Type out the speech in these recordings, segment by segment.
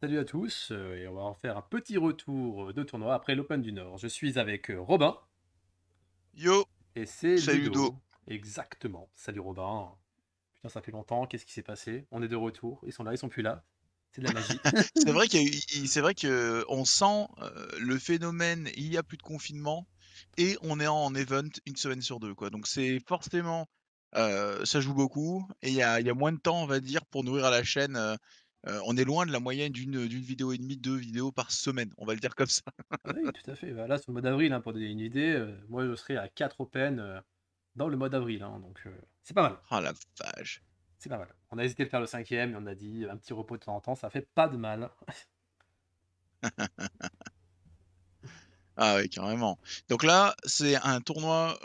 Salut à tous, euh, et on va en faire un petit retour euh, de tournoi après l'Open du Nord. Je suis avec euh, Robin. Yo Et c'est Ludo. Exactement. Salut Robin. Putain, ça fait longtemps, qu'est-ce qui s'est passé On est de retour, ils sont là, ils sont plus là. C'est de la magie. c'est vrai qu'on que sent le phénomène il n'y a plus de confinement et on est en event une semaine sur deux. Quoi. Donc c'est forcément. ça joue beaucoup et il y a, moins de temps, on va dire, pour nourrir à la chaîne on est loin de la moyenne d'une vidéo et demie, deux vidéos par semaine, on va le dire comme ça. oui, tout à fait. Bah, là, c'est le mois d'avril, hein, pour donner une idée, moi je serai à 4 open dans le mois d'avril. Hein, donc c'est pas mal. Ah la vache. C'est pas mal. On a hésité de faire le cinquième, et on a dit un petit repos de temps en temps, ça fait pas de mal. ah oui, carrément. Donc là, c'est un tournoi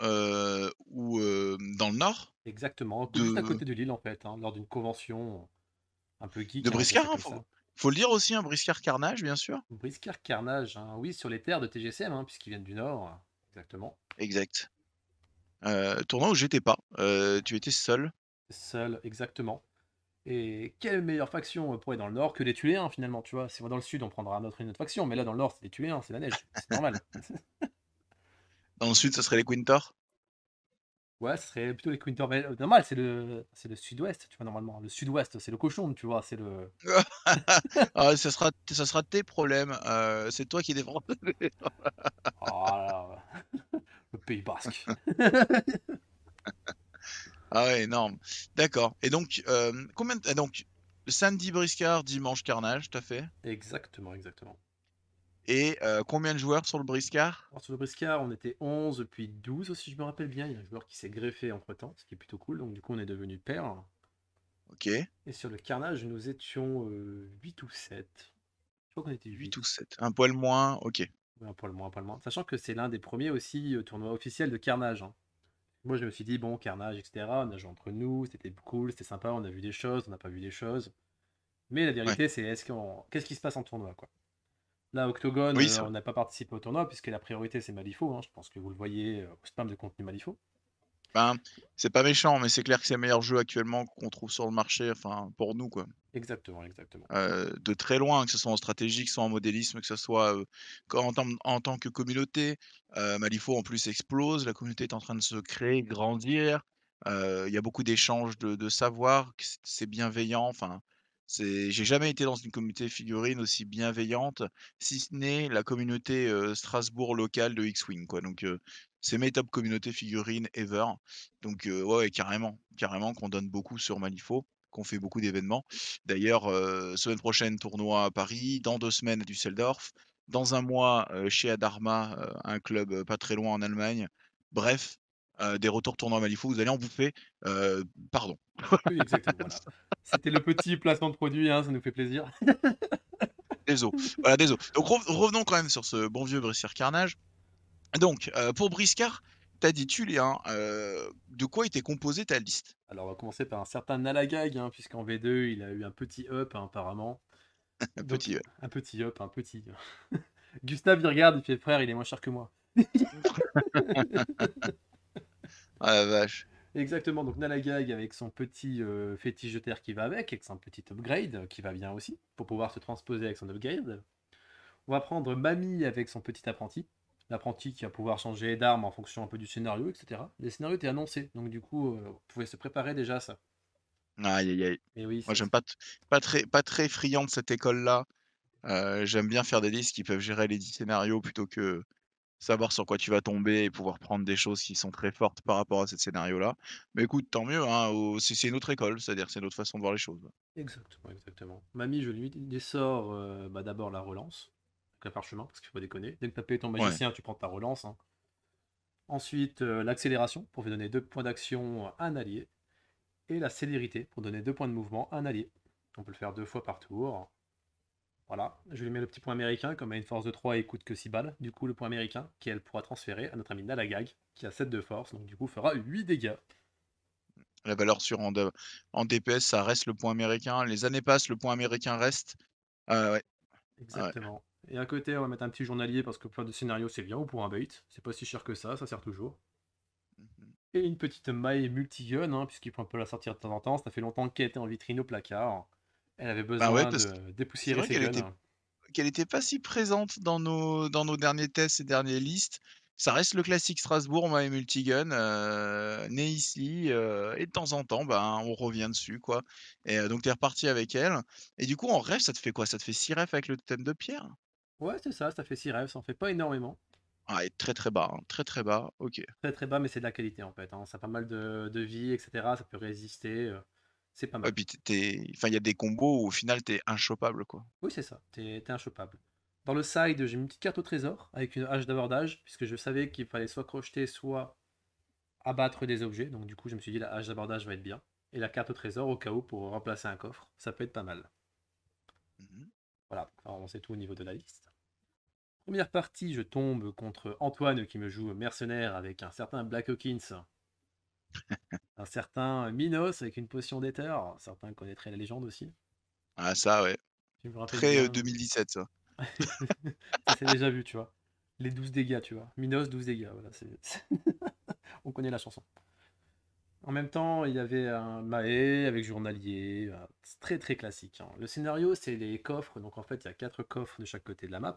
où, dans le nord Exactement, Tout juste à côté de l'île en fait, hein, lors d'une convention un peu De hein, Briscard, hein, faut, le dire aussi, un hein, Carnage, bien sûr. Briscard Carnage, hein, oui, sur les terres de TGCM, hein, puisqu'ils viennent du Nord, exactement. Exact. Tournant euh, tournoi où j'étais pas, euh, tu étais seul. Seul, exactement. Et quelle meilleure faction pourrait dans le Nord que les Tuéens finalement, tu vois. Si on va dans le Sud, on prendra notre une autre faction, mais là, dans le Nord, c'est les Thuléens, c'est la neige, c'est normal. dans le Sud, ce serait les Quintors Ouais, serait plutôt les Quinter. Euh, normal, c'est le, c'est le sud-ouest, tu vois, normalement. Le sud-ouest, c'est le cochon, tu vois, c'est le. ah, ça, sera, ça sera tes problèmes. Euh, c'est toi qui défends. oh, le Pays Basque. ah ouais, énorme. D'accord. Et donc, euh, combien donc samedi Briscard, dimanche Carnage, t'as fait Exactement, exactement. Et euh, combien de joueurs sur le briscard Sur le briscard, on était 11, puis 12, aussi, je me rappelle bien. Il y a un joueur qui s'est greffé entre temps, ce qui est plutôt cool. Donc, du coup, on est devenu pair. Ok. Et sur le carnage, nous étions 8 euh, ou 7. Je crois qu'on était 8. ou 7. Un poil moins, ok. un poil moins, un poil moins. Sachant que c'est l'un des premiers aussi euh, tournois officiels de carnage. Hein. Moi, je me suis dit, bon, carnage, etc. On a joué entre nous, c'était cool, c'était sympa, on a vu des choses, on n'a pas vu des choses. Mais la vérité, c'est est-ce qu'on... qu'est-ce qui se passe en tournoi, quoi. Là, Octogone, oui, euh, on n'a pas participé au tournoi puisque la priorité c'est Malifaux. Hein. Je pense que vous le voyez euh, au spam de contenu Malifaux. Ben, c'est pas méchant, mais c'est clair que c'est le meilleur jeu actuellement qu'on trouve sur le marché, enfin pour nous quoi. Exactement, exactement. Euh, de très loin, que ce soit en stratégie, que ce soit en modélisme, que ce soit en, tant que communauté. Euh, Malifaux en plus explose, la communauté est en train de se créer, grandir. Il y a beaucoup d'échanges de, de, savoir, c'est bienveillant. Enfin, c'est j'ai jamais été dans une communauté figurine aussi bienveillante, si ce n'est la communauté, Strasbourg locale de X-Wing, quoi, donc c'est mes top communautés figurines ever, donc ouais, carrément, carrément qu'on donne beaucoup sur Malifaux, qu'on fait beaucoup d'événements. D'ailleurs, semaine prochaine, tournoi à Paris, dans deux semaines à Düsseldorf, dans un mois, chez Adarma, un club, pas très loin en Allemagne. Bref, des retours tournant Malifaux, vous allez en bouffer. pardon. exactement. C'était le petit placement de produit, hein, ça nous fait plaisir. désolé. Voilà, désolé. Donc revenons quand même sur ce bon vieux Briscard Carnage. Donc, pour Briscard, t'as dit euh, de quoi était composée ta liste Alors, on va commencer par un certain Nalagag, hein, puisqu'en V2, il a eu un petit up, hein, apparemment. un petit up. Un petit up, un petit. Gustave, il regarde, il fait frère, il est moins cher que moi. Ah vache. Exactement, donc Nalagag avec son petit euh, fétiche de terre qui va avec, avec son petit upgrade euh, qui va bien aussi, pour pouvoir se transposer avec son upgrade. On va prendre Mami avec son petit apprenti, l'apprenti qui va pouvoir changer d'arme en fonction un peu du scénario, etc. Les scénarios étaient annoncés, donc du coup, vous euh, on pouvait se préparer déjà à ça. Aïe, aïe, aïe. Moi, j'aime pas, pas, très, pas très friand de cette école-là. j'aime bien faire des listes qui peuvent gérer les 10 scénarios plutôt que savoir sur quoi tu vas tomber et pouvoir prendre des choses qui sont très fortes par rapport à ce scénario-là. Mais écoute, tant mieux, hein, c'est une autre école, c'est-à-dire c'est une autre façon de voir les choses. Exactement, exactement. Mamie, je lui dis euh, bah, d'abord la relance, avec un parchemin, parce qu'il faut pas déconner. Dès que as payé ton magicien, tu prends ta relance. Hein. Ensuite, euh, l'accélération, pour lui donner deux points d'action à un allié. Et la célérité, pour donner deux points de mouvement à un allié. On peut le faire deux fois par tour. Voilà, je lui mets le petit point américain, comme à une force de 3 et coûte que 6 balles. Du coup, le point américain, qui elle pourra transférer à notre ami Nalagag, qui a 7 de force, donc du coup fera 8 dégâts. La valeur sur en, DPS, ça reste le point américain. Les années passent, le point américain reste. Ah Exactement. Et à côté, on va mettre un petit journalier parce que pour de scénarios c'est bien, ou pour un bait. C'est pas si cher que ça, ça sert toujours. Mhm. Et une petite maille multigun, hein, puisqu'il peut un peu la sortir de temps en temps. Ça fait longtemps qu'elle était en vitrine au placard. Elle avait bah besoin de dépoussiérer ses Était... Hein. Qu'elle n'était pas si présente dans nos, derniers tests et dernières listes. Ça reste le classique Strasbourg, on multigun, euh, né ici, euh, et de temps en temps, ben, on revient dessus, quoi. Et euh, donc t'es reparti avec elle. Et du coup, en rêve, ça te fait quoi Ça te fait 6 rêves avec le thème de pierre Ouais, c'est ça, ça fait 6 rêves, ça en fait pas énormément. Ah, et très très bas, hein, très très bas, ok. Très très bas, mais c'est de la qualité en fait. Hein. Ça a pas mal de vie, etc. Ça peut résister. C'est pas mal. Et puis il y a des combos où au final t'es inchopable quoi. Oui c'est ça, tu es inchopable. Dans le side, j'ai une petite carte au trésor avec une hache d'abordage, puisque je savais qu'il fallait soit crocheter, soit abattre des objets. Donc du coup je me suis dit la hache d'abordage va être bien. Et la carte au trésor au cas où pour remplacer un coffre, ça peut être pas mal. Mmh. Voilà, alors on tout au niveau de la liste. Première partie, je tombe contre Antoine qui me joue mercenaire avec un certain Black Hawkins un certain Minos avec une potion d'éther. Certains connaîtraient la légende aussi. Ah, ça, ouais. Très 2017, euh, hein. ça. c'est déjà vu, tu vois. Les 12 dégâts, tu vois. Minos, 12 dégâts. Voilà, On connaît la chanson. En même temps, il y avait un Mahé avec journalier, euh, très très classique. Hein. Le scénario, c'est les coffres. Donc en fait, il y a quatre coffres de chaque côté de la map.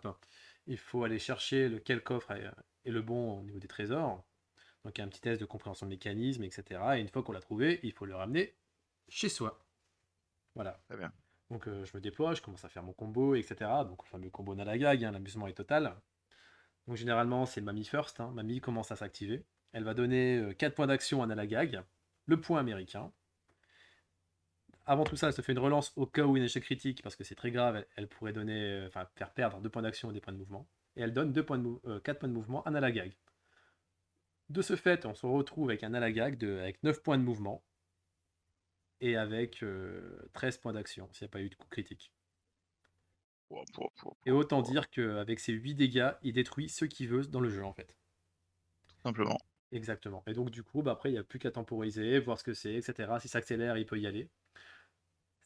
Il faut aller chercher lequel coffre est euh, le bon au niveau des trésors. Donc il y a un petit test de compréhension de mécanisme, etc. Et une fois qu'on l'a trouvé, il faut le ramener chez soi. Voilà. Très bien. Donc euh, je me déploie, je commence à faire mon combo, etc. Donc le fameux combo Nalagag, hein, l'amusement est total. Donc généralement c'est le Mamie First, hein. Mamie commence à s'activer. Elle va donner 4 euh, points d'action à Nalagag, le point américain. Avant tout ça, elle se fait une relance au cas où une échec critique, parce que c'est très grave, elle, pourrait donner, euh, faire perdre 2 points d'action et des points de mouvement. Et elle donne points 4 points de mouvement à Nalagag. De ce fait, on se retrouve avec un Alagag de, avec 9 points de mouvement et avec 13 euh, points d'action s'il n'y a pas eu de coup critique. Et autant dire qu'avec ses 8 dégâts, il détruit ce qu'il veut dans le jeu en fait. Tout simplement. Exactement. Et donc du coup, bah, après, il n'y a plus qu'à temporiser, voir ce que c'est, etc. Si ça accélère, il peut y aller.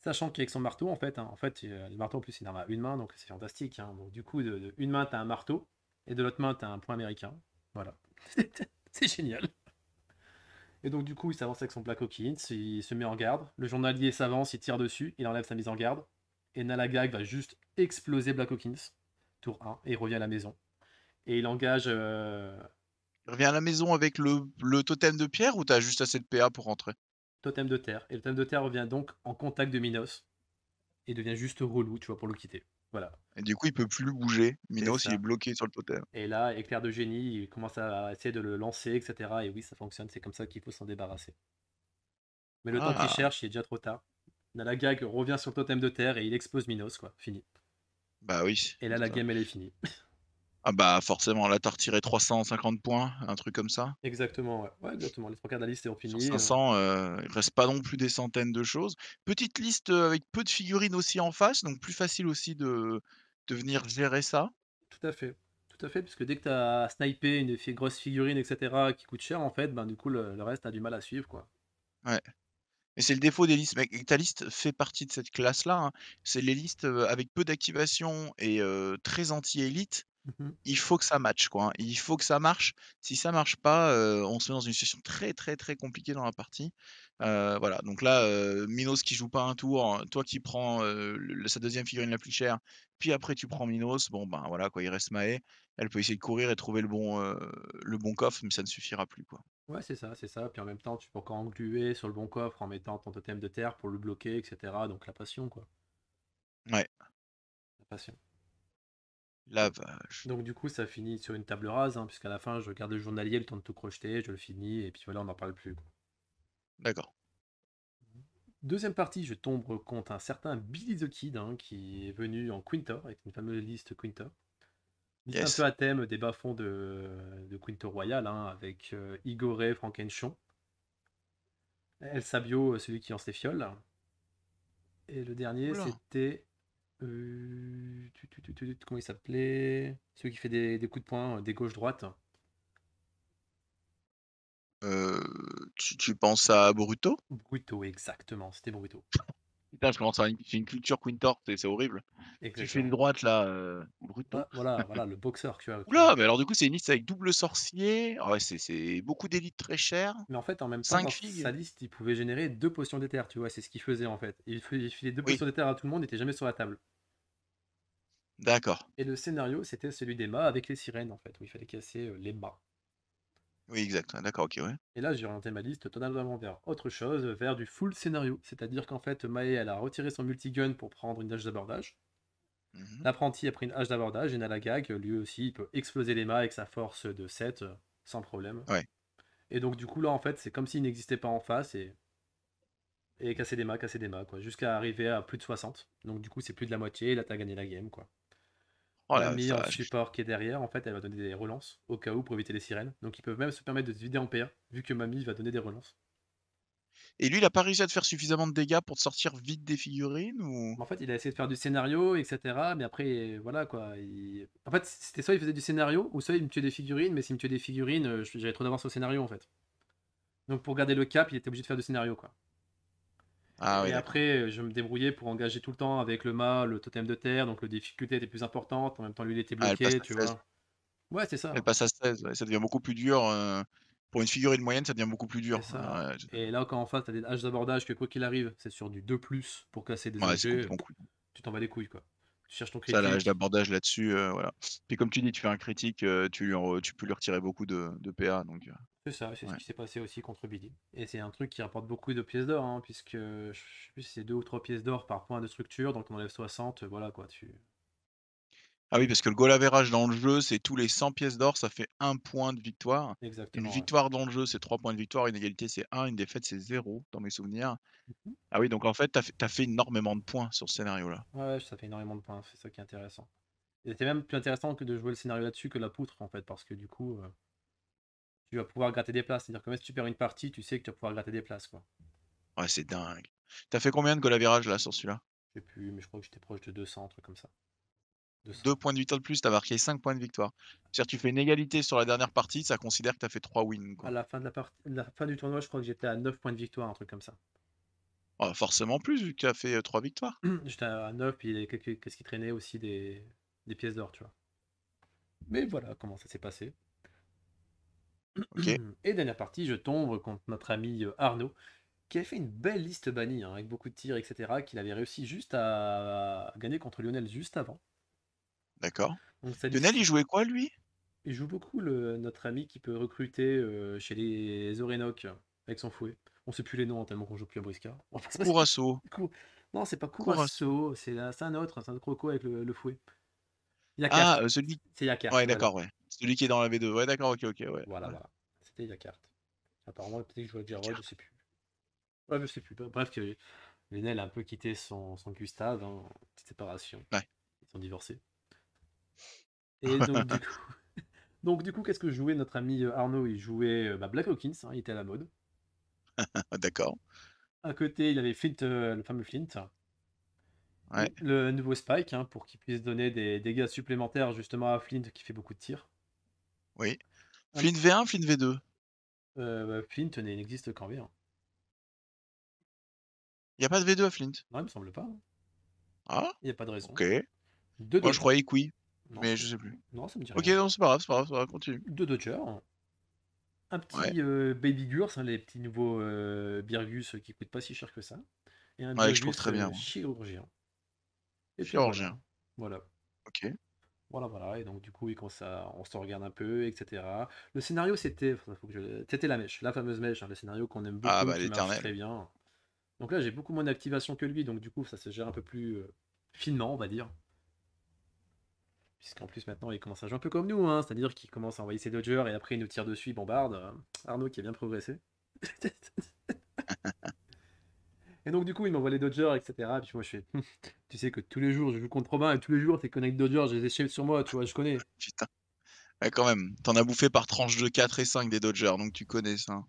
Sachant qu'avec son marteau, en fait, hein, en fait, le marteau en plus, il en a une main, donc c'est fantastique. Hein. du coup, de, une main, tu as un marteau, et de l'autre main, tu as un point américain. Voilà. C'est génial. Et donc, du coup, il s'avance avec son Black Hawkins, il se met en garde. Le journalier s'avance, il tire dessus, il enlève sa mise en garde. Et Nalagag va juste exploser Black Hawkins, tour 1, et il revient à la maison. Et il engage. Euh, il revient à la maison avec le, le totem de pierre ou t'as juste assez de PA pour rentrer Totem de terre. Et le totem de terre revient donc en contact de Minos et devient juste relou, tu vois, pour le quitter. Et du coup, il peut plus bouger. Minos, il est bloqué sur le totem. Et là, éclair de génie, il commence à essayer de le lancer, etc. Et oui, ça fonctionne. C'est comme ça qu'il faut s'en débarrasser. Mais le temps qu'il ah. cherche, il est déjà trop tard. gag revient sur le totem de terre et il expose Minos, quoi. Fini. Bah oui. Et là, la game, elle est finie. Ah bah forcément, la retiré 350 points, un truc comme ça. Exactement, ouais. exactement. Les trois quarts de la liste ont fini. 500, euh. il euh, il reste pas non plus des centaines de choses. Petite liste euh, avec peu de figurines aussi en face, donc plus facile aussi de, de venir gérer ça. Tout à fait, tout à fait, puisque dès que t'as snipé une grosse figurine, etc., qui coûte cher, en fait, ben, du coup, le, reste, a du mal à suivre, quoi. Ouais. Et c'est le défaut des listes. Mais ta liste fait partie de cette classe-là. Hein. C'est les listes avec peu d'activation et très anti-élite Mmh il faut que ça match, quoi, hein. Il faut que ça marche. Si ça marche pas, on se met dans une situation très, très, très compliquée dans la partie. voilà, donc là, Minos qui joue pas un tour, hein, toi qui prends, sa deuxième figurine la plus chère, puis après tu prends Minos. Bon, ben, voilà, quoi, il reste Mahé. Elle peut essayer de courir et trouver le bon, le bon coffre, mais ça ne suffira plus, quoi. Ouais, c'est ça, c'est ça. Puis en même temps, tu peux encore engluer sur le bon coffre en mettant ton totem de terre pour le bloquer etc donc la passion, quoi. Ouais. La passion. Donc du coup, ça finit sur une table rase, hein, puisqu'à la fin, je regarde le journalier, le temps de tout crocheter, je le finis, et puis voilà, on n'en parle plus. D'accord. Deuxième partie, je tombe contre un certain Billy the Kid, hein, qui est venu en Quintor, avec une fameuse liste Quintor. Il un peu à thème des bas-fonds de, de Quintor Royal, hein, avec euh, Igoré, Frankenchon, El Sabio, euh, celui qui lance les fioles. Et le dernier, c'était euh, comment il s'appelait Celui qui fait des, coups de poing, euh, des gauches-droites. Euh, tu, penses à Bruto Bruto, exactement, c'était Bruto. Putain, je commence à une, une culture Quintor, c'est horrible. Tu fais une droite là, Bruto. voilà, voilà, le boxeur tu as. Oula, mais alors du coup, c'est une liste avec double sorcier, ah c'est beaucoup d'élites très chères. Mais en fait, en même temps, sa liste, il pouvait générer deux potions d'éther, tu vois, c'est ce qu'il faisait en fait. Il, filait deux potions d'éther à tout le monde, il n'était jamais sur la table. D'accord. Et le scénario, c'était celui des mâts avec les sirènes, en fait, où il fallait casser les mâts. Oui, exact. Ah, d'accord, ok, ouais. Et là, j'ai orienté ma liste totalement vers autre chose, vers du full scénario. C'est-à-dire qu'en fait, Mae, elle a retiré son multigun pour prendre une hache d'abordage. Mmh L'apprenti a pris une hache d'abordage et Nalagag, lui aussi, il peut exploser les mâts avec sa force de 7 sans problème. Ouais. Et donc, du coup, là, en fait, c'est comme s'il n'existait pas en face et et casser des mâts, casser des mâts, quoi, jusqu'à arriver à plus de 60. Donc du coup, c'est plus de la moitié, et là, t'as gagné la game, quoi. Oh la là, en support qui est derrière, en fait, elle va donner des relances au cas où pour éviter les sirènes. Donc ils peuvent même se permettre de se vider en PA, vu que Mamie va donner des relances. Et lui, il a pas réussi à faire suffisamment de dégâts pour te sortir vite des figurines ou... En fait, il a essayé de faire du scénario, etc. Mais après, voilà quoi. En fait, c'était soit il faisait du scénario, ou soit il me tuait des figurines. Mais s'il me tuait des figurines, euh, j'avais trop d'avance au scénario en fait. Donc pour garder le cap, il était obligé de faire du scénario quoi. Ah et après, euh, je me débrouillais pour engager tout le temps avec le mât, le totem de terre, donc la difficulté était plus importante. En même temps, lui, il était ah, bloqué, tu vois. Ouais, c'est ça. Elle passe à 16, ça devient beaucoup plus dur. Euh, pour une figurine moyenne, ça devient beaucoup plus dur. Ah et là, quand en face, t'as des haches d'abordage que quoi qu'il arrive, c'est sur du 2 pour casser des objets. Tu t'en vas les couilles, quoi cherche ton critique. Ça, l'âge d'abordage là-dessus, euh, voilà. Puis comme tu dis, tu fais un critique, euh, tu, peux lui retirer beaucoup de, PA. Donc, euh, c'est ça, c'est ce qui s'est passé aussi contre Billy. Et c'est un truc qui rapporte beaucoup de pièces d'or, hein, puisque je sais plus si c'est deux ou trois pièces d'or par point de structure, donc on enlève 60, voilà quoi, tu, ah oui, parce que le goal dans le jeu, c'est tous les 100 pièces d'or, ça fait 1 point de victoire. une victoire dans le jeu, c'est 3 points de victoire. Une égalité, c'est 1. Une défaite, c'est 0, dans mes souvenirs. Mmh ah oui, donc en fait, tu as, fait énormément de points sur ce scénario-là. Ouais, ça fait énormément de points. C'est ça qui est intéressant. C'était même plus intéressant que de jouer le scénario là-dessus que la poutre, en fait, parce que du coup, euh, tu vas pouvoir gratter des places. C'est-à-dire que même si tu perds une partie, tu sais que tu vas pouvoir gratter des places, quoi. Ouais, c'est dingue. T'as fait combien de goal là sur celui-là Je sais plus, mais je crois que j'étais proche de 200, un truc comme ça deux points de victoire de plus, tu as marqué 5 points de victoire. cest tu fais une égalité sur la dernière partie, ça considère que tu as fait 3 wins. À la fin, de la, fin du tournoi, je crois que j'étais à 9 points de victoire, un truc comme ça. Oh, forcément plus, vu que a fait 3 euh, victoires. j'étais à 9, puis il y avait quelques... qu'est-ce qui traînait aussi des, pièces d'or, tu vois. Mais voilà comment ça s'est passé. Et dernière partie, je tombe contre notre ami euh, Arnaud, qui avait fait une belle liste bannie, hein, avec beaucoup de tirs, etc., qu'il avait réussi juste à gagner contre Lionel juste avant. D'accord. Lionel, il jouait quoi, lui Il joue beaucoup, le, notre ami qui peut recruter euh, chez les orénoc avec son fouet. On sait plus les noms hein, tellement qu'on joue plus à Brisca. Courasso. Non, c'est pas Courasso, c'est un autre, c'est un croco avec le, fouet. Yakart. Ah, euh, celui. C'est Yakart. Ouais, d'accord, ouais. Celui qui est dans la V2. Ouais, d'accord, ok, ok, ouais. Voilà, voilà. C'était Yakart. Apparemment, peut-être que je vois Jarod, je sais plus. Ouais, je sais plus. Bref, que Lionel a un peu quitté son, Gustave, en hein, petite séparation. Ouais. Ils sont divorcés. Et donc, du coup, qu'est-ce que jouait notre ami euh, Arnaud Il jouait euh, bah, Black Hawkins, hein, il était à la mode. D'accord. À côté, il avait Flint, euh, le fameux Flint. Le nouveau Spike, hein, pour qu'il puisse donner des dégâts supplémentaires justement à Flint qui fait beaucoup de tirs. Oui. Ah, Flint V1, Flint V2 bah, Flint n'existe qu'en V1. Il n'y a pas de V2 à Flint Non, il me semble pas. Hein. Ah, il n'y a pas de raison. Ok. Moi, je croyais que oui mais je sais plus. Non, ça me dit Ok, non, c'est pas grave, c'est pas grave, continue. Deux Dodgers. Un petit euh, Baby Gurs, hein, les petits nouveaux euh, Birgus euh, qui coûtent pas si cher que ça. Et un très bien. chirurgien. Et chirurgien. voilà. Ok. Voilà, voilà. Et donc, du coup, quand ça, on se regarde un peu, etc. Le scénario, c'était je... c'était la mèche, la fameuse mèche, hein, le scénario qu'on aime ah, beaucoup, bah, très bien. Donc là, j'ai beaucoup moins d'activation que lui, donc du coup, ça se gère un peu plus finement, on va dire. Puisqu'en plus maintenant il commence à jouer un peu comme nous, hein. c'est-à-dire qu'il commence à envoyer ses dodgers et après il nous tire dessus, bombarde. Arnaud qui a bien progressé. et donc du coup il m'envoie les dodgers, etc. Et puis moi je fais, hum, tu sais que tous les jours je joue contre Robin et tous les jours tes connects dodgers, j'ai des chefs sur moi, tu vois, je connais. Putain. quand même, t'en as bouffé par tranche de 4 et 5 des dodgers, donc tu connais ça.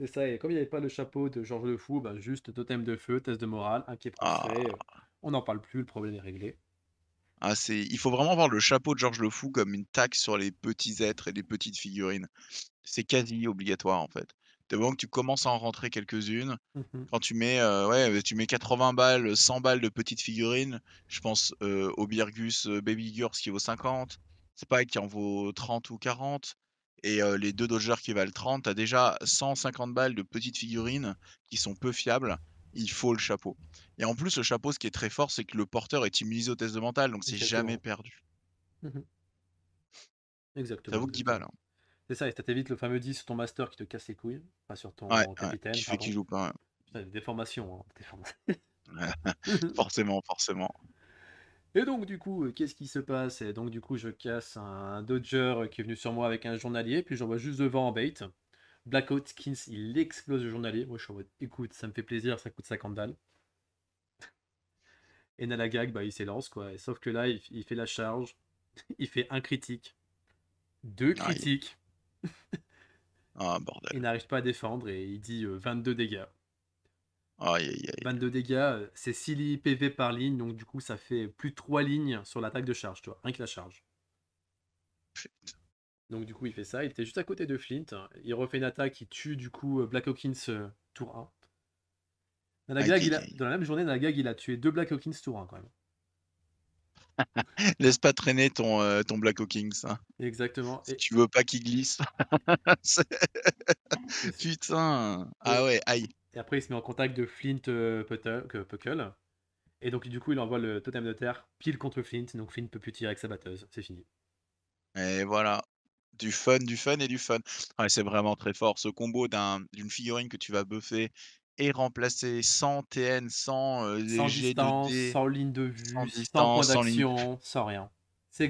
C'est ça, et comme il n'y avait pas le chapeau de Georges le Fou, bah, ben, juste totem de feu, test de morale, un ah. pied euh, on n'en parle plus, le problème est réglé. Ah, il faut vraiment voir le chapeau de Georges le Fou comme une taxe sur les petits êtres et les petites figurines. C'est quasi obligatoire en fait. T'es moment que tu commences à en rentrer quelques-unes. Mmh quand tu mets, euh, tu mets 80 balles, 100 balles de petites figurines, je pense euh, au Birgus euh, Baby Girls qui vaut 50, c'est Spike qui en vaut 30 ou 40, et les deux Dodgers qui valent 30, t'as déjà 150 balles de petites figurines qui sont peu fiables il faut le chapeau. Et en plus, le chapeau, ce qui est très fort, c'est que le porteur est immunisé au test de mental, donc c'est jamais perdu. Mhm. Exactement. Ça vaut 10 balles. C'est ça, et t'as le fameux 10 sur ton master qui te casse les couilles, pas sur ton capitaine. Ouais, qui fait qu'il joue pas. des formations. Hein, forcément, forcément. Et donc du coup, euh, qu'est-ce qui se passe Et donc du coup, je casse un, Dodger qui est venu sur moi avec un journalier, puis j'envoie juste devant en bait. Blackout Skins, il explose le journalier. Moi, je suis en mode, écoute, ça me fait plaisir, ça coûte 50 balles. Et Nalagag, bah, il s'élance, quoi. sauf que là, il, fait la charge. Il fait un critique. Deux critiques. Ah, il... Ah, bordel. n'arrive pas à défendre et il dit 22 euh, dégâts. Aïe, aïe, aïe. 22 dégâts, euh, c'est 6 PV par ligne, donc du coup, ça fait plus 3 lignes sur l'attaque de charge, vois Rien que la charge. Putain. Donc du coup, il fait ça. Il était juste à côté de Flint. Il refait une attaque, qui tue du coup euh, Black Hawkins euh, tour 1. Ah, il Dans la même journée, gag il a tué deux Black Hawkins tour 1 quand même. Laisse pas traîner ton, euh, ton Black Hawkins. Hein. Exactement. Et... Tu veux pas qu'il glisse. Putain. Ah ouais, aïe. Et après, il se met en contact de Flint Puckle. Et donc, du coup, il envoie le totem de terre pile contre Flint. Donc, Flint peut plus tirer avec sa batteuse. C'est fini. Et voilà. Du fun, du fun et du fun. c'est vraiment très fort. Ce combo d'une figurine que tu vas buffer et remplacer sans TN, sans, euh, sans distance, sans ligne de vue, sans, distance, sans, d'action, sans, rien.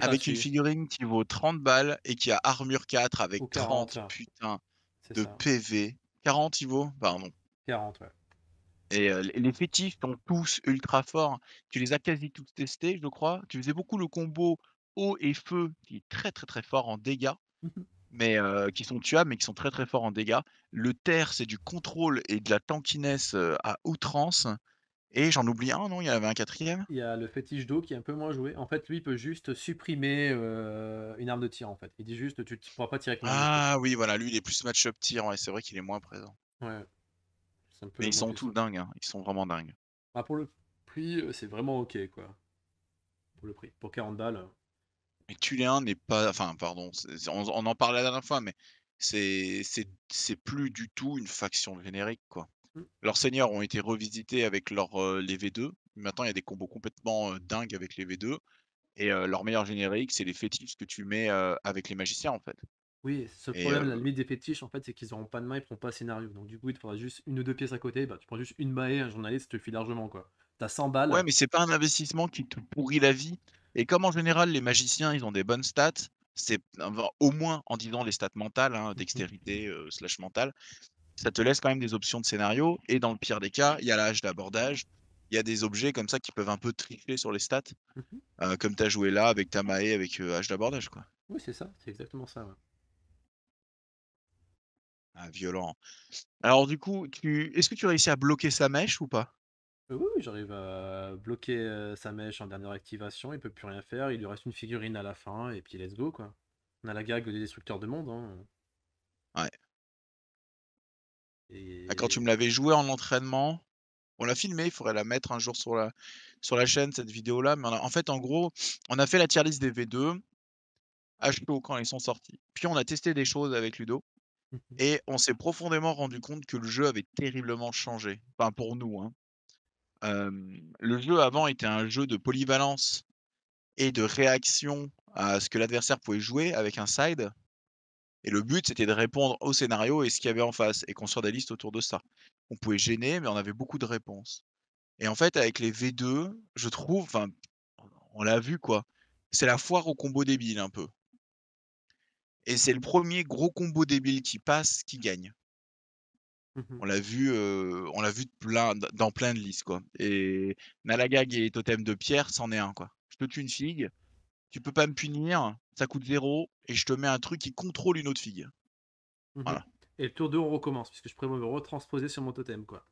avec une figurine qui vaut 30 balles et qui a armure 4 avec 30 putain de PV. 40 il vaut Pardon. 40, ouais. Et euh, les fétifs sont tous ultra forts. Tu les as quasi tous testés, je crois. Tu faisais beaucoup le combo eau et feu qui est très très très fort en dégâts mais euh, qui sont tuables, mais qui sont très très forts en dégâts. Le terre, c'est du contrôle et de la tankiness euh, à outrance. Et j'en oublie un, non Il y avait un quatrième Il y a le fétiche d'eau qui est un peu moins joué. En fait, lui, il peut juste supprimer euh, une arme de tir, en fait. Il dit juste, tu ne pourras pas tirer Ah oui, voilà, lui, il est plus match-up tir, Et c'est vrai qu'il est moins présent. mais ils sont tous dingues, hein. ils sont vraiment dingues. Bah, pour le prix, c'est vraiment ok, quoi. Pour le prix, pour 40 balles. Mais n'est pas. Enfin, pardon, on, en parlait la dernière fois, mais c'est plus du tout une faction générique, quoi. Mmh. Leurs seigneurs ont été revisités avec leur, euh, les V2. Maintenant, il y a des combos complètement dingues avec les V2. Et leur meilleur générique, c'est les fétiches que tu mets avec les magiciens, en fait. Oui, ce problème, la limite des fétiches, en fait, c'est qu'ils n'auront pas de main, ils ne pas scénario. Donc, du coup, il te faudra juste une ou deux pièces à côté. Bah, tu prends juste une et un journaliste, te le largement, quoi. T'as 100 balles. Ouais, mais c'est pas un investissement qui te pourrit la vie. Et comme en général, les magiciens, ils ont des bonnes stats, c'est au moins en disant les stats mentales, hein, mmh dextérité euh, slash mentale, ça te laisse quand même des options de scénario. Et dans le pire des cas, il y a l'âge d'abordage, il y a des objets comme ça qui peuvent un peu tricher sur les stats, mmh euh, comme tu as joué là avec ta Maé, avec euh, âge d'abordage. quoi. Oui, c'est ça, c'est exactement ça. Ah, violent. Alors, du coup, tu... est-ce que tu réussis à bloquer sa mèche ou pas oui, j'arrive à bloquer sa mèche en dernière activation, il peut plus rien faire, il lui reste une figurine à la fin, et puis let's go, quoi. On a la gague des destructeurs de monde, hein. Ouais. Bah, quand tu me l'avais joué en entraînement, on l'a filmé, il faudrait la mettre un jour sur la, sur la chaîne, cette vidéo-là. Mais en fait, en gros, on a fait la tier list des V2 à chaud quand ils sont sortis. Puis on a testé des choses avec Ludo. Mmh et on s'est profondément rendu compte que le jeu avait terriblement changé. Enfin, pour nous, hein le jeu avant était un jeu de polyvalence et de réaction à ce que l'adversaire pouvait jouer avec un side. Et le but, c'était de répondre au scénario et ce qu'il y avait en face et construire des listes autour de ça. On pouvait gêner, mais on avait beaucoup de réponses. Et en fait, avec les V2, je trouve, on l'a vu quoi, c'est la foire au combo débile un peu. Et c'est le premier gros combo débile qui passe qui gagne. Mmh on l'a vu, on l'a vu dans plein de listes quoi. Et Nalagag et Totem de Pierre, c'en est un quoi. Je te tue une figue, tu peux pas me punir, ça coûte zéro et je te mets un truc qui contrôle une autre figue. Mmh voilà. Et le tour 2, on recommence puisque je prévois me retransposer sur mon totem quoi.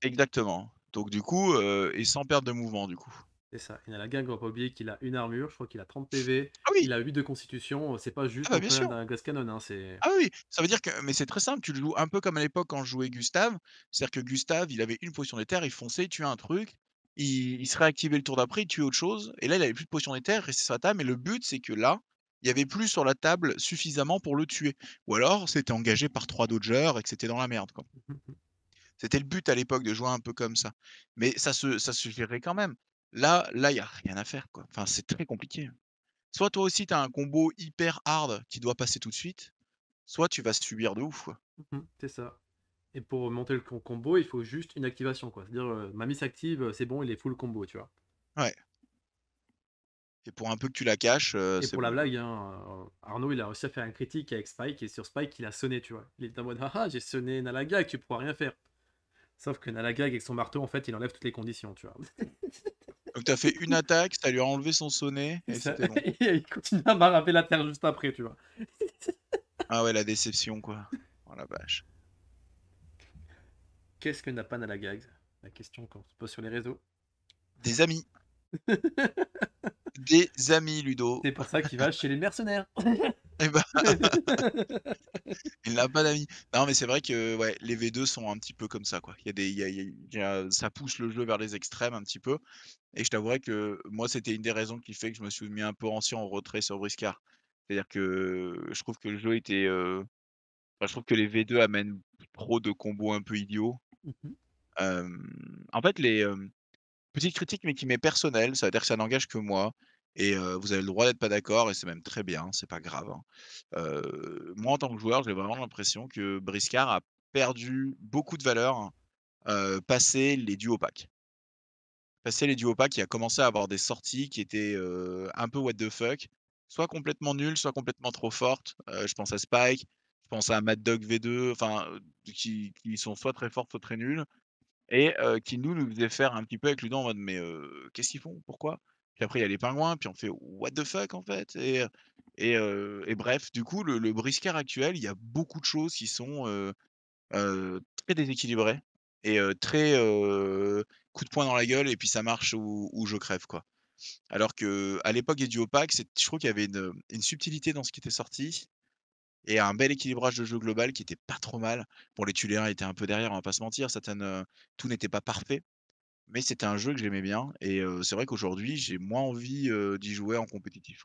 Exactement. Donc du coup, et sans perdre de mouvement du coup. C'est ça. Il y a la gang, on va pas oublier qu'il a une armure, je crois qu'il a 30 PV, ah oui il a 8 de constitution, euh, c'est pas juste ah bah, un cannon. Hein, ah oui, ça veut dire que. Mais c'est très simple, tu le joues un peu comme à l'époque quand je jouais Gustave. C'est-à-dire que Gustave, il avait une potion d'éther, il fonçait, il tuait un truc, il, se réactivait le tour d'après, il tuait autre chose, et là, il avait plus de potion d'éther, il restait sur la table, mais le but, c'est que là, il y avait plus sur la table suffisamment pour le tuer. Ou alors, c'était engagé par trois Dodgers et que c'était dans la merde. C'était le but à l'époque de jouer un peu comme ça. Mais ça se, ça se quand même. Là, là, il n'y a rien à faire. Quoi. Enfin, c'est très compliqué. Soit toi aussi, tu as un combo hyper hard qui doit passer tout de suite, soit tu vas subir de ouf. Mmh c'est ça. Et pour monter le combo, il faut juste une activation. quoi. C'est-à-dire, euh, ma mamie s'active, euh, c'est bon, il est full combo, tu vois. Ouais. Et pour un peu que tu la caches. Euh, c'est. et pour la blague, hein, Arnaud, il a réussi à faire un critique avec Spike, et sur Spike, il a sonné, tu vois. Il est en mode, ah, ah j'ai sonné Nalaga, tu pourras rien faire. Sauf que Nalagag avec son marteau, en fait, il enlève toutes les conditions, tu vois. Donc t'as fait une attaque, t'as lui a enlevé son sonnet, et, il continue à m'arraper la terre juste après, tu vois. ah ouais, la déception, quoi. Oh la vache. Qu'est-ce que n'a pas Nalagag La question qu'on se pose sur les réseaux. Des amis. Des amis, Ludo. C'est pour ça qu'il va chez les mercenaires. Eh ben. il n'a pas d'amis. Non, mais c'est vrai que ouais, les V2 sont un petit peu comme ça. Quoi. Il y a des, ça pousse le jeu vers les extrêmes un petit peu. Et je t'avouerais que moi, c'était une des raisons qui fait que je me suis mis un peu ancien en retrait sur Briscard. C'est-à-dire que je trouve que le jeu était. Euh, je trouve que les V2 amènent trop de combos un peu idiots. Mmh en fait, les. petites euh, Petite critique, mais qui m'est personnelle, ça veut dire que ça n'engage que moi. Et vous avez le droit d'être pas d'accord, et c'est même très bien, c'est pas grave. Hein. moi, en tant que joueur, j'ai vraiment l'impression que Briscard a perdu beaucoup de valeur passé les duos packs. Passé les duos packs, il a commencé à avoir des sorties qui étaient un peu what the fuck, soit complètement nulles, soit complètement trop fortes. je pense à Spike, je pense à Mad Dog V2, enfin, qui, sont soit très fortes, soit très nulles, et qui nous, nous faisaient faire un petit peu avec Ludo en mode mais qu'est-ce qu'ils font Pourquoi puis après, il y a les pingouins, puis on fait what the fuck en fait. Et, bref, du coup, le, le, actuel, il y a beaucoup de choses qui sont très déséquilibrées et très coup de poing dans la gueule, et puis ça marche ou, je crève quoi. Alors que à l'époque des c'est je trouve qu'il y avait une, subtilité dans ce qui était sorti et un bel équilibrage de jeu global qui était pas trop mal. Bon, les Tuléens étaient un peu derrière, on va pas se mentir, certaines, tout n'était pas parfait, mais c'était un jeu que j'aimais bien. Et c'est vrai qu'aujourd'hui, j'ai moins envie d'y jouer en compétitif.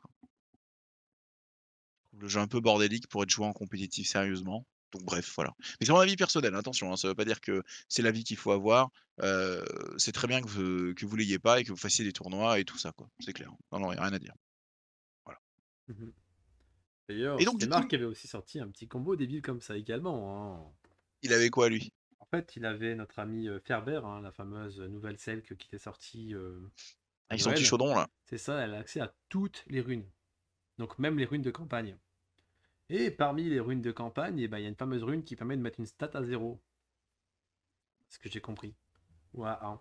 Le jeu un peu bordélique pour être joué en compétitif sérieusement. Donc bref, voilà. Mais c'est mon avis personnel, attention, hein, ça ne veut pas dire que c'est l'avis qu'il faut avoir. c'est très bien que vous, que vous l'ayez pas et que vous fassiez des tournois et tout ça, quoi. C'est clair. Hein. Non, non, n'y a rien à dire. Voilà. Mmh D'ailleurs, Et avait aussi sorti un petit combo débile comme ça également. Hein. Il avait quoi lui en fait, il avait notre ami Ferber, hein, la fameuse nouvelle Selk qui était sortie. Euh, ils ont là. C'est ça, elle a accès à toutes les runes. Donc même les runes de campagne. Et parmi les runes de campagne, eh ben, il y a une fameuse rune qui permet de mettre une stat à zéro. Ce que j'ai compris. Waouh.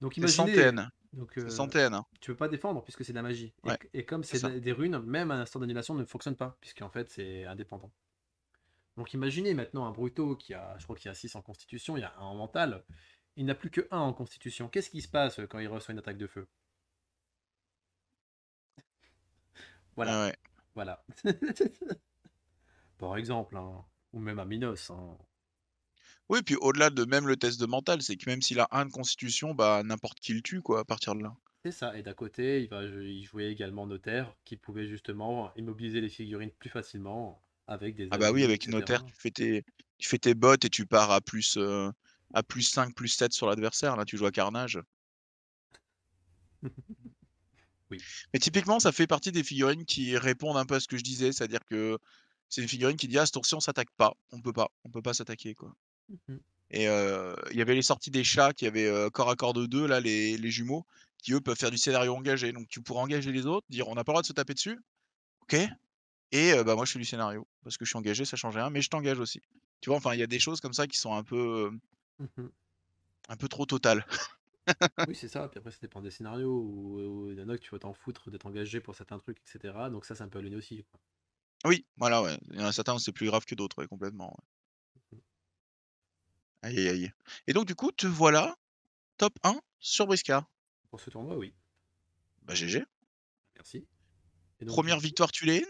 Donc Centaines. Donc, centaines. Hein. Tu peux pas défendre puisque c'est de la magie. et, comme c'est des runes, même un instant d'annulation ne fonctionne pas, puisqu'en fait c'est indépendant. Donc imaginez maintenant un Bruto qui a, je crois qu'il y a 6 en constitution, il y a un en mental, il n'a plus que 1 en constitution. Qu'est-ce qui se passe euh, quand il reçoit une attaque de feu Voilà. Ah voilà. Par exemple, hein, ou même à Minos. Hein. Oui, puis au-delà de même le test de mental, c'est que même s'il a 1 en constitution, bah n'importe qui le tue quoi à partir de là. C'est ça, et d'à côté, il va jouer également Notaire, qui pouvait justement immobiliser les figurines plus facilement ah bah oui, avec une notaire, tu fais, tes, tu fais tes bottes et tu pars à plus, euh, à plus 5, plus 7 sur l'adversaire. Là, tu joues à carnage. oui. Mais typiquement, ça fait partie des figurines qui répondent un peu à ce que je disais, c'est-à-dire que c'est une figurine qui dit ah ce tour-ci on s'attaque pas, on peut pas, on peut pas s'attaquer quoi. Mmh et il y avait les sorties des chats qui avaient avait corps à corps de deux là les, les, jumeaux qui eux peuvent faire du scénario engagé, donc tu pourras engager les autres, dire on n'a pas le droit de se taper dessus, ok, et bah, moi, je suis du scénario, parce que je suis engagé, ça change rien, mais je t'engage aussi. Tu vois, enfin, il y a des choses comme ça qui sont un peu, mmh un peu trop totales. oui, c'est ça. Puis après, ça dépend des scénarios. ou il y en a que tu vas t'en foutre d'être engagé pour certains trucs, etc. Donc ça, c'est un peu le aussi. Quoi. Oui, voilà, ouais. Il y en a certains c'est plus grave que d'autres, complètement. Mmh aïe, aïe, aïe. Et donc, du coup, te voilà top 1 sur Brisca. Pour ce tournoi, oui. Bah, GG. Merci. Et donc, Première victoire tuléenne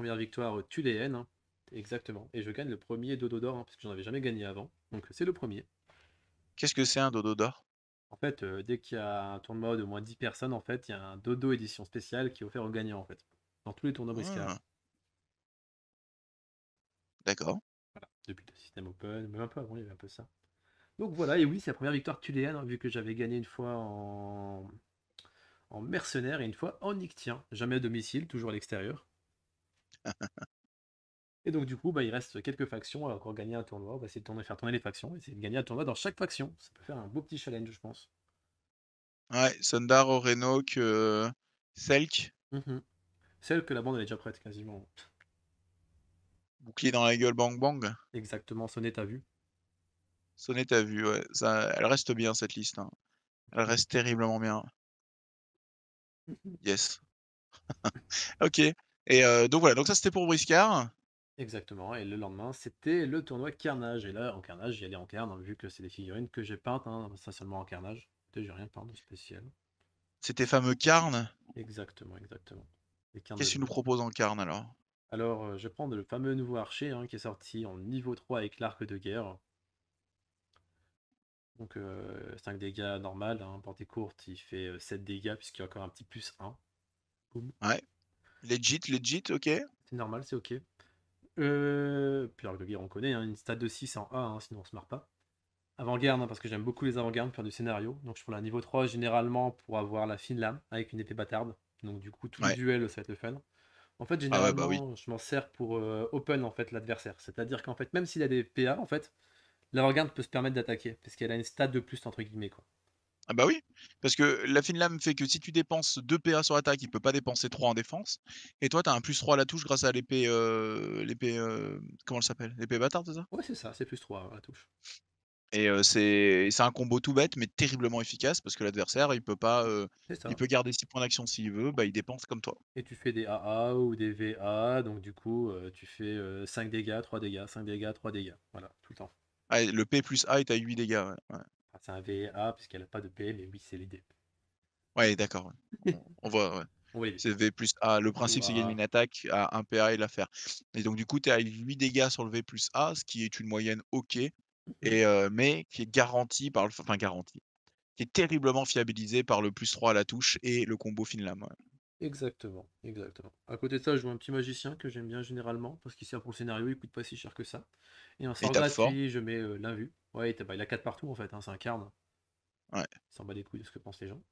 première victoire tuléenne. Hein. Exactement. Et je gagne le premier dodo d'or, hein, parce que j'en avais jamais gagné avant. Donc c'est le premier. Qu'est-ce que c'est un dodo d'or En fait, euh, dès qu'il y a un tournoi de moins 10 personnes, en fait, il y a un dodo édition spéciale qui est offert aux gagnants, en fait. Dans tous les tournois ah. briscards. D'accord. Depuis le système open, même un peu avant, il y avait un peu ça. Donc voilà, et oui, c'est la première victoire tuléenne, hein, vu que j'avais gagné une fois en... en mercenaire et une fois en ictien. Jamais à domicile, toujours à l'extérieur et donc, du coup, bah, il reste quelques factions à encore gagner un tournoi. On va essayer de faire tourner les factions, essayer de gagner un tournoi dans chaque faction. Ça peut faire un beau petit challenge, je pense. Ouais, Sundar, Orenok, Selk. Mmh Selk, la bande elle est déjà prête quasiment. Bouclier dans la gueule, bang bang. Exactement, Sonnet à vue. Sonnet à vue, ouais. Ça, elle reste bien cette liste. Hein. Elle reste terriblement bien. Mmh yes. ok. Et donc voilà, donc ça c'était pour Briscard. Exactement, et le lendemain, c'était le tournoi Carnage. Et là, en Carnage, j'y allais en Carnage, vu que c'est des figurines que j'ai peintes, ça hein, seulement en Carnage. J'ai rien peint de spécial. C'était fameux Carne Exactement, exactement. Qu'est-ce que nous proposes en Carne alors Alors, je vais prends le fameux nouveau archer hein, qui est sorti en niveau 3 avec l'arc de guerre. Donc, 5 dégâts normal, hein, portée courte, il fait 7 dégâts puisqu'il y a encore un petit plus 1. Ouais. Legit, legit, ok. C'est normal, c'est ok. Euh, le guerre, on connaît, hein, une stat de 6 en A, hein, sinon on se marre pas. Avant-garde, hein, parce que j'aime beaucoup les avant-gardes faire du scénario. Donc je prends la niveau 3 généralement pour avoir la fine lame avec une épée bâtarde. Donc du coup, tout le duel, ça va être le fun. En fait, ah bah généralement, je m'en sers pour euh, open en fait l'adversaire. C'est-à-dire qu'en fait, même s'il a des PA, en fait, l'avant-garde peut se permettre d'attaquer, parce qu'elle a une stade de plus entre guillemets quoi. Ah bah oui, parce que la fine lame fait que si tu dépenses 2 PA sur attaque, il peut pas dépenser 3 en défense. Et toi, tu as un plus 3 à la touche grâce à l'épée. Euh, l'épée. Euh, comment elle s'appelle L'épée bâtarde, c'est ça Ouais, c'est ça, c'est plus 3 à la touche. Et euh, c'est un combo tout bête, mais terriblement efficace parce que l'adversaire, il peut pas, euh, il peut garder 6 points d'action s'il veut, bah, il dépense comme toi. Et tu fais des AA ou des VA, donc du coup, tu fais 5 dégâts, 3 dégâts, 5 dégâts, 3 dégâts, voilà, tout le temps. Ah, le P plus A est à 8 dégâts, ouais c'est un VA puisqu'elle n'a pas de P, mais oui, c'est l'idée. Ouais, d'accord. on voit, ouais. C'est V plus A. Le principe, c'est a une attaque à un PA et la faire. Et donc, du coup, tu as 8 dégâts sur le V plus A, ce qui est une moyenne OK, mhm. et, euh, mais qui est garantie par le. Enfin, garantie. Qui est terriblement fiabilisée par le plus 3 à la touche et le combo fin lame. Exactement, exactement. À côté de ça, je joue un petit magicien que j'aime bien généralement, parce qu'il sert pour le scénario, il coûte pas si cher que ça. Et en sort je mets euh, l'invue, Ouais, il, a 4 partout en fait, hein, c'est un carne. Ouais. s'en bat les couilles de ce que pensent les gens.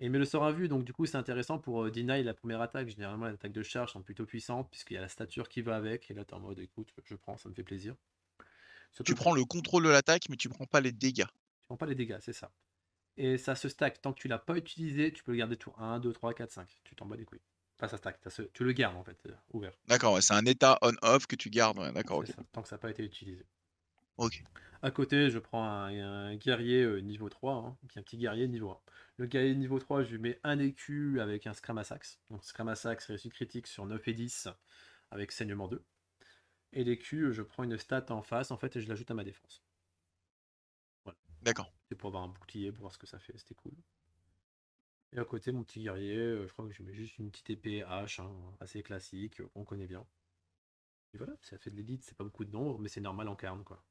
Et mais le sort In-vue, donc du coup, c'est intéressant pour Dina euh, deny la première attaque. Généralement, les attaques de charge sont plutôt puissantes, puisqu'il y a la stature qui va avec. Et là, t'es en mode, écoute, je prends, ça me fait plaisir. tu prends le contrôle de l'attaque, mais tu prends pas les dégâts. Tu prends pas les dégâts, c'est ça. Et ça se stack. Tant que tu l'as pas utilisé, tu peux le garder tout. 1, 2, 3, 4, 5. Tu t'en bats des couilles. Enfin, ça stack. Tu le gardes en fait, euh, ouvert. D'accord, c'est un état on-off que tu gardes. Ouais, d'accord, tant que ça n'a pas été utilisé. Ok. À côté, je prends un, guerrier euh, niveau 3, hein. un petit guerrier niveau 1. Le guerrier niveau 3, je lui mets un écu e avec un Scramasax. Donc Scramasax, réussite critique sur 9 et 10 avec saignement 2. Et l'écu, je prends une stat en face en fait et je l'ajoute à ma défense. Voilà. D'accord. C'était pour avoir un bouclier, pour voir ce que ça fait, c'était cool. Et à côté, mon petit guerrier, euh, je crois que je mets juste une petite épée H, hein, assez classique, euh, on connaît bien. Et voilà, ça fait de l'élite, c'est pas beaucoup de nombre, mais c'est normal en carne, quoi.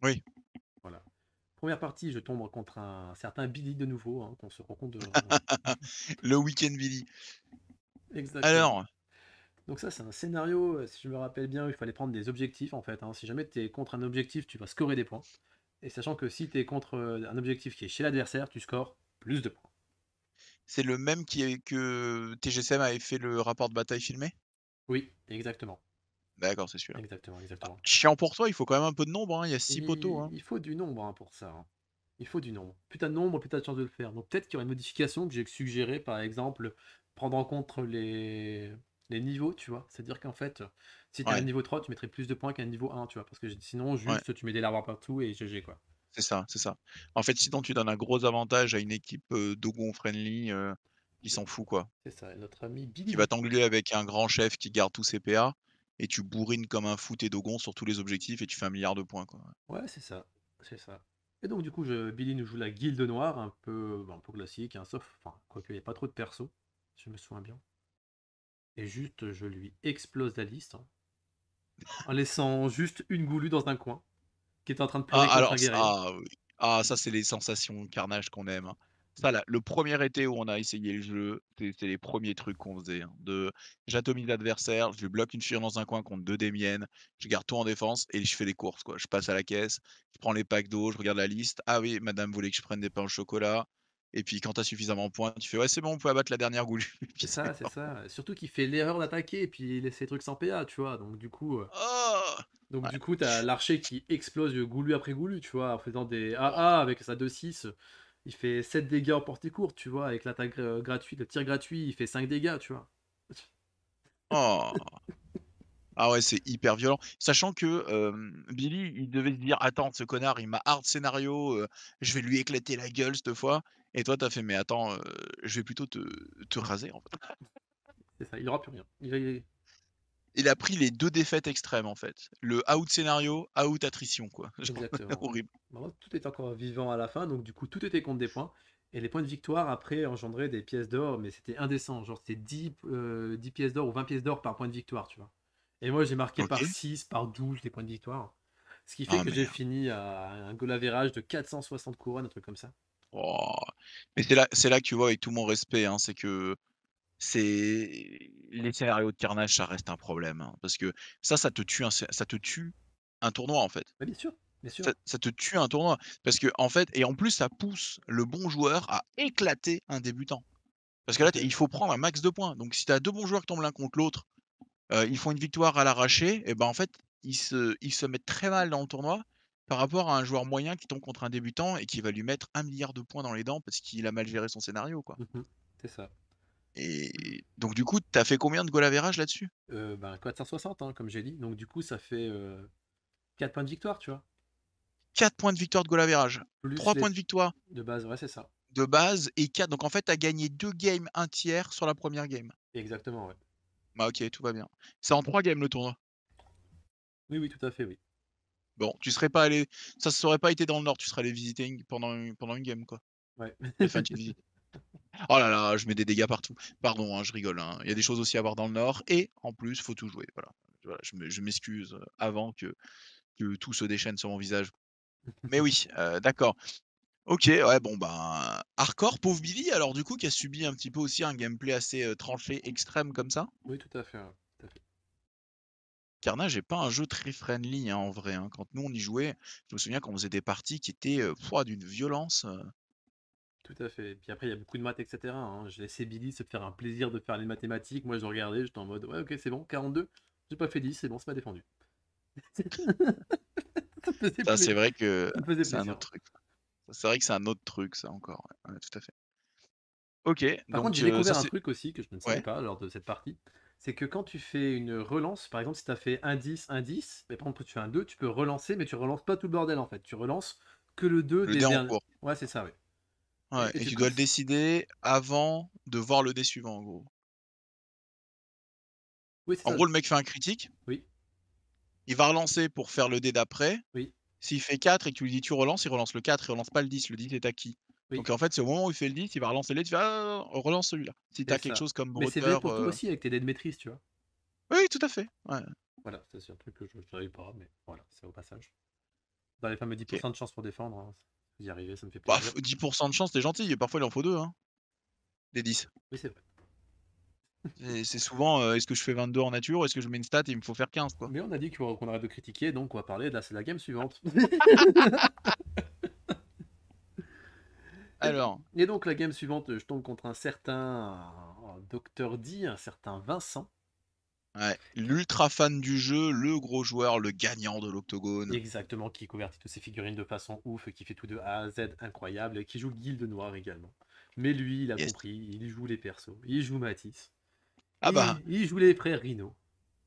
Oui. Voilà. Première partie, je tombe contre un certain Billy de nouveau, hein, qu'on se rencontre. De... le week-end Billy. Exactement. Alors. Donc ça, c'est un scénario, euh, si je me rappelle bien, il fallait prendre des objectifs en fait. Hein. Si jamais tu es contre un objectif, tu vas scorer des points. Et sachant que si tu es contre euh, un objectif qui est chez l'adversaire, tu scores plus de points. C'est le même qui que TGSM avait fait le rapport de bataille filmé Oui, exactement. D'accord, c'est sûr. Exactement, exactement. Ah, chiant pour toi, il faut quand même un peu de nombre, hein. il y a 6 poteaux. Hein. Il faut du nombre hein, pour ça. Il faut du nombre. Plus t'as de nombre, plus t'as de chances de le faire. Donc peut-être qu'il y aurait une modification que j'ai suggérée, par exemple, prendre en compte les, les niveaux, tu vois. C'est-à-dire qu'en fait, si tu un niveau 3, tu mettrais plus de points qu'un niveau 1, tu vois. Parce que sinon, juste, tu mets des larves partout et GG, quoi. C'est ça, c'est ça. En fait, sinon, tu donnes un gros avantage à une équipe euh, Dogon friendly euh, qui s'en fout, quoi. C'est ça, notre ami Billy. Tu vas t'engueuler avec un grand chef qui garde tous ses PA et tu bourrines comme un fou tes Dogons sur tous les objectifs et tu fais un milliard de points, quoi. Ouais, c'est ça, c'est ça. Et donc, du coup, Billy nous joue la guilde noire, un peu, bah, un peu classique, hein, sauf, enfin, quoique, il n'y a pas trop de perso, je me souviens bien. Et juste, je lui explose la liste. Hein en laissant juste une goulue dans un coin, qui est en train de pleurer ah, guerrier. Ah, ah, ça, c'est les sensations carnage qu'on aime. Hein. Ça, là, le premier été où on a essayé le jeu, c'était les premiers trucs qu'on faisait. Hein. de j'atomise l'adversaire, je bloque une fille dans un coin contre deux des miennes, je garde tout en défense et je fais les courses. Quoi. Je passe à la caisse, je prends les packs d'eau, je regarde la liste. Ah oui, madame voulait que je prenne des pains au chocolat. Et puis quand t'as suffisamment de points, tu fais ouais, c'est bon, on peut abattre la dernière goulue. C'est ça, c'est ça. Surtout qu'il fait l'erreur d'attaquer et puis il laisse les trucs sans PA, tu vois. Donc du coup. Euh, oh donc du coup, t'as l'archer qui explose goulu après goulu, tu vois, en faisant des AA avec sa 2-6. Il fait 7 dégâts en portée courte, tu vois, avec l'attaque euh, gratuite, le tir gratuit, il fait 5 dégâts, tu vois. Oh Ah ouais, c'est hyper violent. Sachant que Billy, il devait se dire Attends, ce connard, il m'a hard scénario, euh, je vais lui éclater la gueule cette fois. Et toi, t'as fait, mais attends, je vais plutôt te, te raser en fait. C'est ça, il aura plus rien. Il, a pris les deux défaites extrêmes en fait. Le out scénario, out attrition quoi. Exactement. Horrible. Bah, tout est encore vivant à la fin, donc du coup tout était contre des points. Et les points de victoire après engendraient des pièces d'or, mais c'était indécent. Genre c'était 10, pièces d'or ou 20 pièces d'or par point de victoire, tu vois. Et moi j'ai marqué par 6, par 12 des points de victoire. Ce qui fait ah, que j'ai fini à un goal de 460 couronnes, un truc comme ça. Mais c'est là, c'est là que tu vois, avec tout mon respect, hein, c'est que c'est les scénarios de carnage, ça reste un problème, hein, parce que ça, ça te tue, un, ça te tue un tournoi en fait. bien sûr. Bien sûr. Ça, te tue un tournoi parce que en fait et en plus ça pousse le bon joueur à éclater un débutant parce que là il faut prendre un max de points donc si tu as deux bons joueurs qui tombent l'un contre l'autre euh, ils font une victoire à l'arraché et ben en fait se, ils se mettent très mal dans le tournoi par rapport à un joueur moyen qui tombe contre un débutant et qui va lui mettre un milliard de points dans les dents parce qu'il a mal géré son scénario. quoi. Mmh c'est ça. Et donc du coup, t'as fait combien de goal là-dessus euh, ben, 460, hein, comme j'ai dit. Donc du coup, ça fait 4 euh, points de victoire, tu vois. 4 points de victoire de goal à 3 points de victoire. De base, ouais, c'est ça. De base et 4. Donc en fait, t'as gagné 2 games, un tiers sur la première game. Exactement, ouais. Bah ok, tout va bien. C'est en 3 games le tournoi. Oui, oui, tout à fait, oui. Bon, tu serais pas allé. Ça ne serait pas été dans le Nord, tu serais allé visiter Pendant, une... game, quoi. Ouais. Oh là là, je mets des dégâts partout. Pardon, hein, je rigole. Hein. Il y a des choses aussi à voir dans le Nord. Et en plus, faut tout jouer. Voilà. je m'excuse euh, avant que, tout se déchaîne sur mon visage. Mais oui, euh, d'accord. Ok, ouais, bon, ben. Hardcore, pauvre Billy, alors du coup, qui a subi un petit peu aussi un gameplay assez euh, tranché, extrême comme ça Oui, tout à fait. Carnage n'est pas un jeu très friendly hein, en vrai, hein. Quand nous on y jouait, je me souviens qu'on faisait des parties qui étaient euh, d'une violence. Tout à fait. Et puis après, il y a beaucoup de maths, etc. Hein. je' J'ai laissé Billy se faire un plaisir de faire les mathématiques. Moi, je regardais, j'étais en mode, ouais, ok, c'est bon, 42. J'ai pas fait 10, c'est bon, c'est pas défendu. c'est vrai que c'est un autre truc. C'est vrai que c'est un autre truc, ça encore. tout à fait. Ok, Par contre, j'ai découvert un truc aussi que je ne savais pas lors de cette partie c'est que quand tu fais une relance, par exemple, si tu as fait un 10, un 10, mais par exemple, tu fais un 2, tu peux relancer, mais tu relances pas tout le bordel en fait. Tu relances que le 2 le des dé Ouais, c'est ça, oui. Ouais, et, tu, dois le décider avant de voir le dé suivant, en gros. en gros, le mec fait un critique. Oui. Il va relancer pour faire le dé d'après. Oui. S'il fait 4 et que tu lui dis tu relances, il relance le 4, il relance pas le 10. Le 10 est acquis. Donc en fait, c'est au moment où il fait le 10, il va relancer les tu vas relance celui-là. Si tu quelque chose comme Mais c'est vrai pour toi euh aussi avec tes de maîtrise, tu vois. Oui, tout à fait. Voilà, c'est un truc que je n'arrive pas, mais voilà, c'est au passage. Dans les fameux 10% de chance pour défendre, vous hein, y arrivez, ça me fait bah, plaisir. 10% de chance, t'es gentil, parfois il en faut deux. Hein. Des 10. Oui, c'est vrai. C'est souvent, euh, est-ce que je fais 22 en nature, ou est-ce que je mets une stat et il me faut faire 15 quoi. Mais on a dit qu'on arrête de critiquer, donc on va parler de la, la game suivante. Et donc la game suivante, je tombe contre un certain Docteur D, un certain Vincent. Ouais, l'ultra fan du jeu, le gros joueur, le gagnant de l'octogone. Exactement, qui convertit toutes ses figurines de façon ouf, qui fait tout de A à Z incroyable, et qui joue Guilde noir également. Mais lui, il a compris, il joue les persos, il joue Matisse. Ah bah. Il, joue les frères Rhino.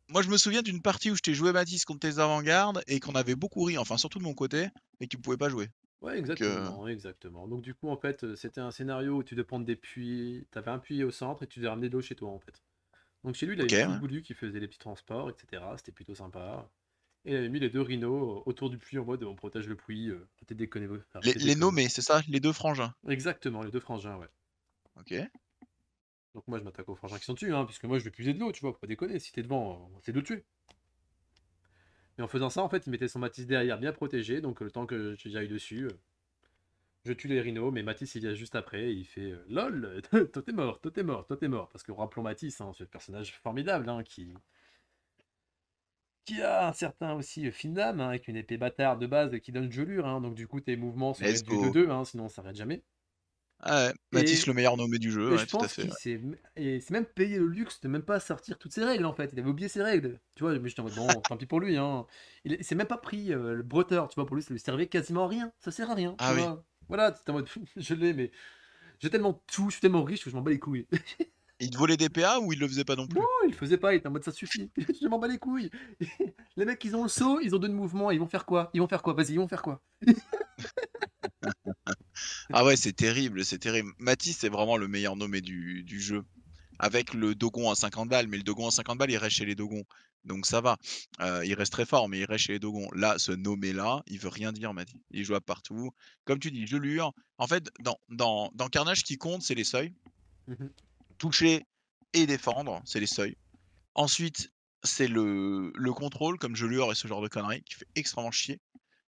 Moi, je me souviens d'une partie où je t'ai joué Matisse contre tes avant-gardes et qu'on avait beaucoup ri, enfin surtout de mon côté, et tu ne pouvais pas jouer. Ouais, euh, exactement, exactement. Donc du coup, en fait, euh, c'était un scénario où tu devais prendre des puits, t'avais un puits au centre et tu devais ramener de l'eau chez toi, en fait. Donc chez lui, il avait okay. qui faisait les petits transports, etc. C'était plutôt sympa. Et il avait mis les deux rhinos euh, autour du puits en mode on protège le puits, t'es déconné. Les, nommés, c'est ça Les deux frangins Exactement, les deux frangins, ouais. Ok. Donc moi, je m'attaque aux frangins qui sont dessus, hein, puisque moi, je vais puiser de l'eau, tu vois, pas déconner. Si t'es devant, c'est de tuer. Mais en faisant ça, en fait, il mettait son Matisse derrière, bien protégé. Donc le temps que j'aille dessus, euh, je tue les rhinos. Mais Matisse, il vient juste après. il fait euh, LOL, toi t'es mort, toi t'es mort, toi t'es mort. Parce que rappelons Matisse, hein, ce personnage formidable hein, qui. Qui a un certain aussi euh, fin d'âme, hein, avec une épée bâtard de base qui donne gelure. donc du coup, tes mouvements sont du 2-2, sinon ne s'arrête jamais. Ah ouais, le meilleur nommé du jeu, tout à fait. Et c'est même payé le luxe de même pas sortir toutes ses règles en fait. Il avait oublié ses règles. Tu vois, mais j'étais en mode bon, tant pis pour lui. Hein. Il, s'est même pas pris euh, le breteur, tu vois, pour lui, ça lui servait quasiment à rien. Ça sert à rien. Ah tu vois. Voilà, en mode je l'ai, mais j'ai tellement tout, je suis tellement riche que je m'en bats les couilles. il te volait des PA ou il le faisait pas non plus Non, il le faisait pas, il était en mode ça suffit, je m'en bats les couilles. les mecs, ils ont le saut, ils ont deux mouvements, ils vont faire quoi Ils vont faire quoi Vas-y, ils vont faire quoi ah ouais, c'est terrible, c'est terrible. Mathis c'est vraiment le meilleur nommé du, jeu. Avec le Dogon à 50 balles, mais le Dogon à 50 balles, il reste chez les Dogons. Donc ça va. Euh, il reste très fort, mais il reste chez les Dogons. Là, ce nommé-là, il veut rien dire, Mathis Il joue à partout. Comme tu dis, je lure En fait, dans, dans, Carnage, ce qui compte, c'est les seuils. Mhm. Toucher et défendre, c'est les seuils. Ensuite, c'est le, contrôle, comme je lure et ce genre de conneries, qui fait extrêmement chier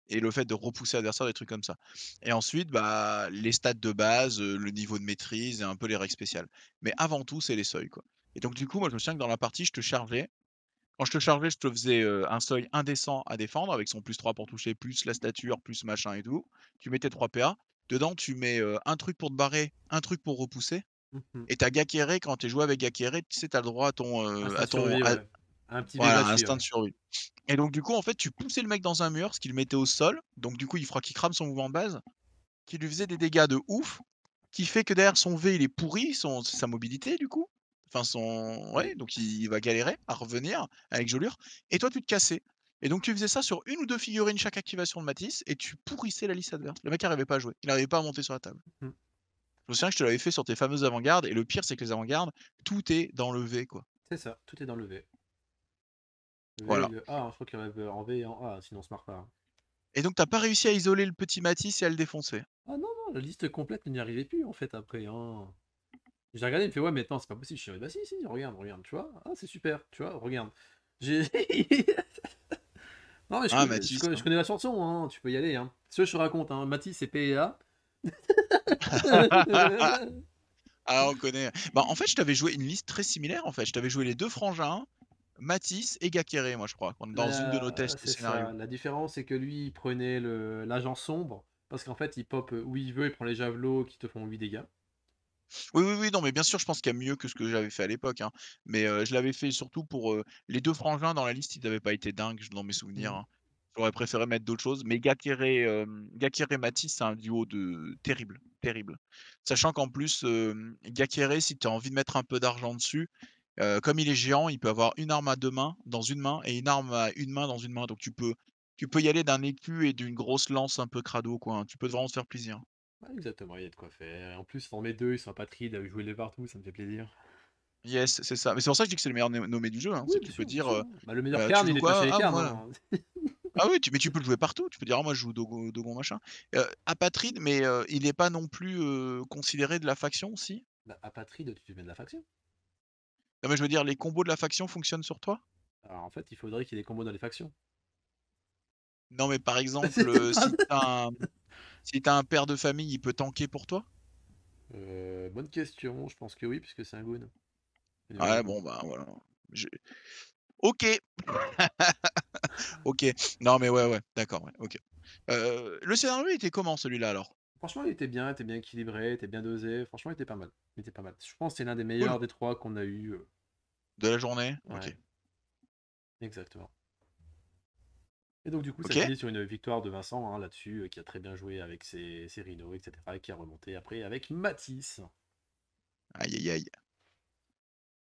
et le fait de repousser l'adversaire, des trucs comme ça. Et ensuite, bah, les stats de base, le niveau de maîtrise et un peu les règles spéciales. Mais avant tout, c'est les seuils. Quoi. Et donc, du coup, moi, je me souviens que dans la partie, je te chargeais. Quand je te chargeais, je te faisais un seuil indécent à défendre avec son plus 3 pour toucher, plus la stature, plus machin et tout. Tu mettais 3 PA. Dedans, tu mets un truc pour te barrer, un truc pour repousser. Mmh et t'as Gakere, quand t'es joué avec Gakere, tu sais, t'as le droit à ton, ah, à, ton, un petit voilà, un survie sur lui. Et donc, du coup, en fait, tu poussais le mec dans un mur, ce qu'il mettait au sol. Donc, du coup, il fera qu'il crame son mouvement de base, qui lui faisait des dégâts de ouf, qui fait que derrière son V, il est pourri, son, sa mobilité, du coup. Enfin, son. Ouais, donc il va galérer à revenir avec Jolure. Et toi, tu te cassais. Et donc, tu faisais ça sur une ou deux figurines chaque activation de Matisse, et tu pourrissais la liste adverse. Le mec n'arrivait pas à jouer, il n'arrivait pas à monter sur la table. Mmh. Je me souviens que je te l'avais fait sur tes fameuses avant-gardes, et le pire, c'est que les avant-gardes, tout est dans le V, quoi. C'est ça, tout est dans le V voilà. Ah, je crois qu'il y en en V et en A, sinon on se marre pas. Hein. Et donc t'as pas réussi à isoler le petit Matisse et à le défoncer Ah non, non, la liste complète n'y arrivait plus en fait après. Hein. J'ai regardé, il me fait ouais mais attends, c'est pas possible, je suis bah si si regarde, regarde, tu vois, ah c'est super, tu vois, regarde. non mais je, ah, connais, je, hein. connais, la chanson, tu peux y aller. Hein. Ce que je te raconte, hein, Matisse et PA. E ah on connaît. Bah en fait je t'avais joué une liste très similaire en fait, je t'avais joué les deux frangins Matisse et Gakere, moi je crois, dans une de nos tests scénarios. La différence, c'est que lui, il prenait l'agent sombre, parce qu'en fait, il pop euh, où il veut, il prend les javelots qui te font 8 dégâts. Oui, oui, oui, non, mais bien sûr, je pense qu'il y a mieux que ce que j'avais fait à l'époque. Hein. Mais euh, je l'avais fait surtout pour euh, les deux frangins dans la liste, ils n'avaient pas été dingues, dans mes souvenirs. Mmh. Hein. J'aurais préféré mettre d'autres choses. Mais Gakere, et Matisse, c'est un duo de terrible, terrible. Sachant qu'en plus, Gakere, si tu as envie de mettre un peu d'argent dessus, comme il est géant, il peut avoir une arme à deux mains dans une main et une arme à une main dans une main. Donc tu peux, tu peux y aller d'un écu et d'une grosse lance un peu crado, quoi. Hein. Tu peux vraiment te faire plaisir. exactement, il y a de quoi faire. En plus, en deux, ils sont apatrides, jouer les partout, ça me fait plaisir. Yes, c'est ça. Mais c'est pour ça que je dis que c'est le meilleur nommé du jeu. Hein. tu peux dire. Bah, le meilleur il est les ah, hein. ah oui, mais tu peux le jouer partout. Tu peux dire, «Ah, moi je joue Dogon, machin. apatride, mais il n'est pas non plus considéré de la faction aussi bah, Apatride, tu te de la faction mais je veux dire, les combos de la faction fonctionnent sur toi bah, en fait, il faudrait qu'il y ait des combos dans les factions. Non, mais par exemple, si t'as un... un père de famille, il peut tanker pour toi euh, Bonne question, je pense que oui, puisque c'est un goon. Ouais, bon, bah voilà. Ok. ok. Non, mais ouais, ouais, d'accord. Ouais. ok. Euh, le scénario était comment celui-là alors Franchement, il était bien, il était bien équilibré, il était bien dosé. Franchement, il était pas mal. Il était pas mal. Je pense que c'est l'un des meilleurs des trois qu'on a eu. Euh, de la journée Ok. Exactement. Et donc, du coup, ça finit sur une victoire de Vincent hein, là-dessus, euh, qui a très bien joué avec ses, ses rhinos, etc., et qui a remonté après avec Matisse. Aïe, aïe, aïe.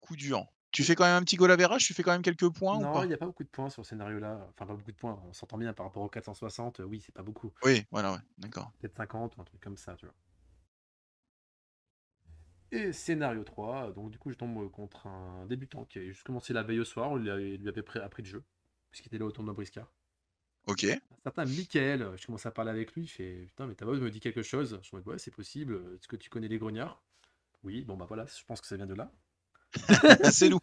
Coup dur. Tu fais quand même un petit goal à verrage, tu fais quand même quelques points Non, il n'y a pas beaucoup de points sur ce scénario-là. Enfin, pas beaucoup de points, on s'entend bien par rapport aux 460, euh, oui, c'est pas beaucoup. Oui, voilà, ouais, d'accord. Peut-être 50 ou un truc comme ça, tu vois. Et scénario 3, donc du coup je tombe contre un débutant qui a juste commencé la veille au soir, il lui avait appris le jeu, puisqu'il était là autour de Briscard. Ok. Un certain Michael, je commence à parler avec lui, il fait Putain, mais ta voix me dit quelque chose. Je me dis Ouais, c'est possible, est-ce que tu connais les grognards Oui, bon bah voilà, je pense que ça vient de là. c'est nous.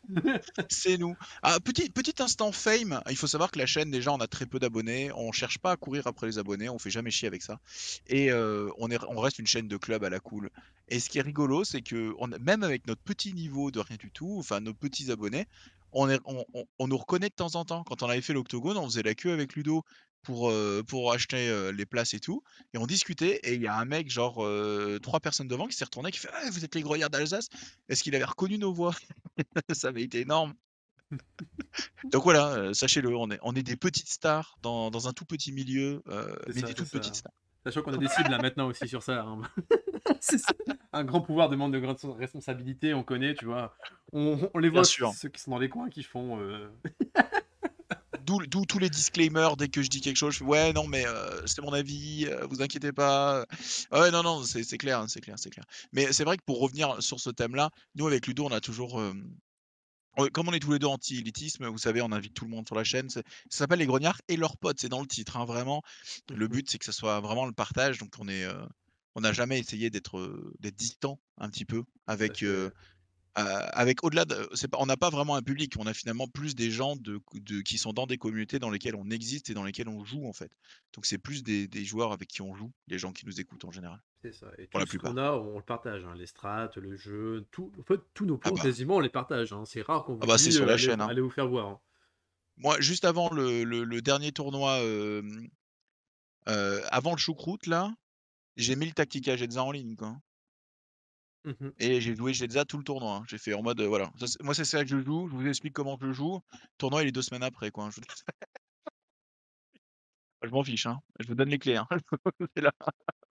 C'est nous. Ah, petit, petit instant fame. Il faut savoir que la chaîne, déjà, on a très peu d'abonnés. On cherche pas à courir après les abonnés. On fait jamais chier avec ça. Et euh, on, est, on reste une chaîne de club à la cool. Et ce qui est rigolo, c'est que même avec notre petit niveau de rien du tout, enfin nos petits abonnés, on, on, nous reconnaît de temps en temps. Quand on avait fait l'octogone, on faisait la queue avec Ludo pour, pour acheter les places et tout. Et on discutait, et il y a un mec, genre trois personnes devant, qui s'est retourné, qui fait «Ah, Vous êtes les groyards d'Alsace Est-ce qu'il avait reconnu nos voix Ça avait été énorme. Donc voilà, sachez-le, on est, on est des petites stars dans, dans un tout petit milieu, mais des toutes petites stars. Sachant qu'on a des cibles là, maintenant aussi sur ça. Hein. Un grand pouvoir demande de grandes responsabilités, on connaît, tu vois. On, on les voit, ceux qui sont dans les coins qui font d'où tous les disclaimers dès que je dis quelque chose. Je fais, ouais, non, mais euh, c'est mon avis, euh, vous inquiétez pas. Euh, ouais, non, non, c'est clair, hein, c'est clair, c'est clair. Mais c'est vrai que pour revenir sur ce thème-là, nous, avec Ludo, on a toujours. comme on est tous les deux anti-élitisme, vous savez, on invite tout le monde sur la chaîne. Ça s'appelle Les Grognards et leurs potes, c'est dans le titre, hein, vraiment. Le mmh but, c'est que ce soit vraiment le partage. Donc, on est n'a jamais essayé d'être distant un petit peu avec euh, avec au-delà, on n'a pas vraiment un public, on a finalement plus des gens de, qui sont dans des communautés dans lesquelles on existe et dans lesquelles on joue en fait. Donc c'est plus des, joueurs avec qui on joue, les gens qui nous écoutent en général. C'est ça. Et tout pour la ce plupart. a, on le partage, hein, les strats, le jeu, tout, en fait, tous nos ah plans, bah. quasiment on les partage. Hein. C'est rare qu'on vous ah bah sur la chaîne, hein». allez vous faire voir. Moi, juste avant le, dernier tournoi, euh, euh, avant le choucroute là, j'ai mis le Tactica Jetsa en ligne quoi. Mmh et j'ai joué déjà tout le tournoi. Hein. J'ai fait en mode, voilà. moi, c'est ça que je joue. Je vous explique comment je joue. tournoi, il est deux semaines après, quoi. Hein. Je, m'en fiche. Hein. Je vous donne les clés.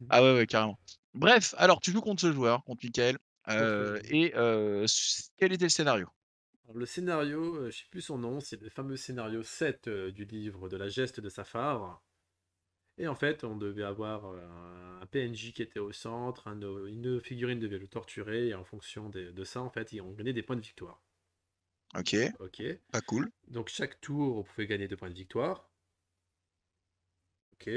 Mmh ah ouais, ouais, carrément. Bref, alors, tu joues contre ce joueur, contre Michael. et quel était le scénario Le scénario, je sais plus son nom, c'est le fameux scénario 7 du livre de la geste de Safar. Et en fait, on devait avoir euh, un, PNJ qui était au centre, une figurine devait le torturer, et en fonction de, ça, en fait, on gagnait des points de victoire. Ok. Ok. Pas cool. Donc chaque tour, on pouvait gagner deux points de victoire. Ok.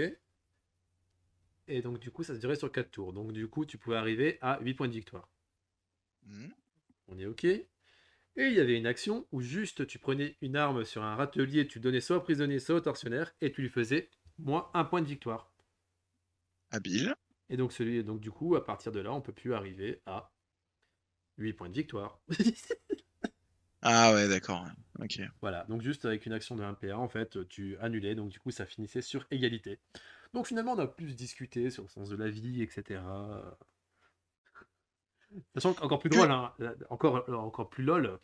Et donc du coup, ça se durait sur quatre tours. Donc du coup, tu pouvais arriver à huit points de victoire. Hmm. On est ok. Et il y avait une action où juste tu prenais une arme sur un râtelier, tu donnais soit au prisonnier, soit au tortionnaire, et tu lui faisais moins un point de victoire. Habile. Et donc, celui, donc du coup, à partir de là, on peut plus arriver à 8 points de victoire. ah ouais, d'accord. Ok. Voilà, donc juste avec une action de 1PA, en fait, tu annulais, donc du coup, ça finissait sur égalité. Donc finalement, on a plus discuté sur le sens de la vie, etc. De toute plus drôle, hein. encore, encore plus lol,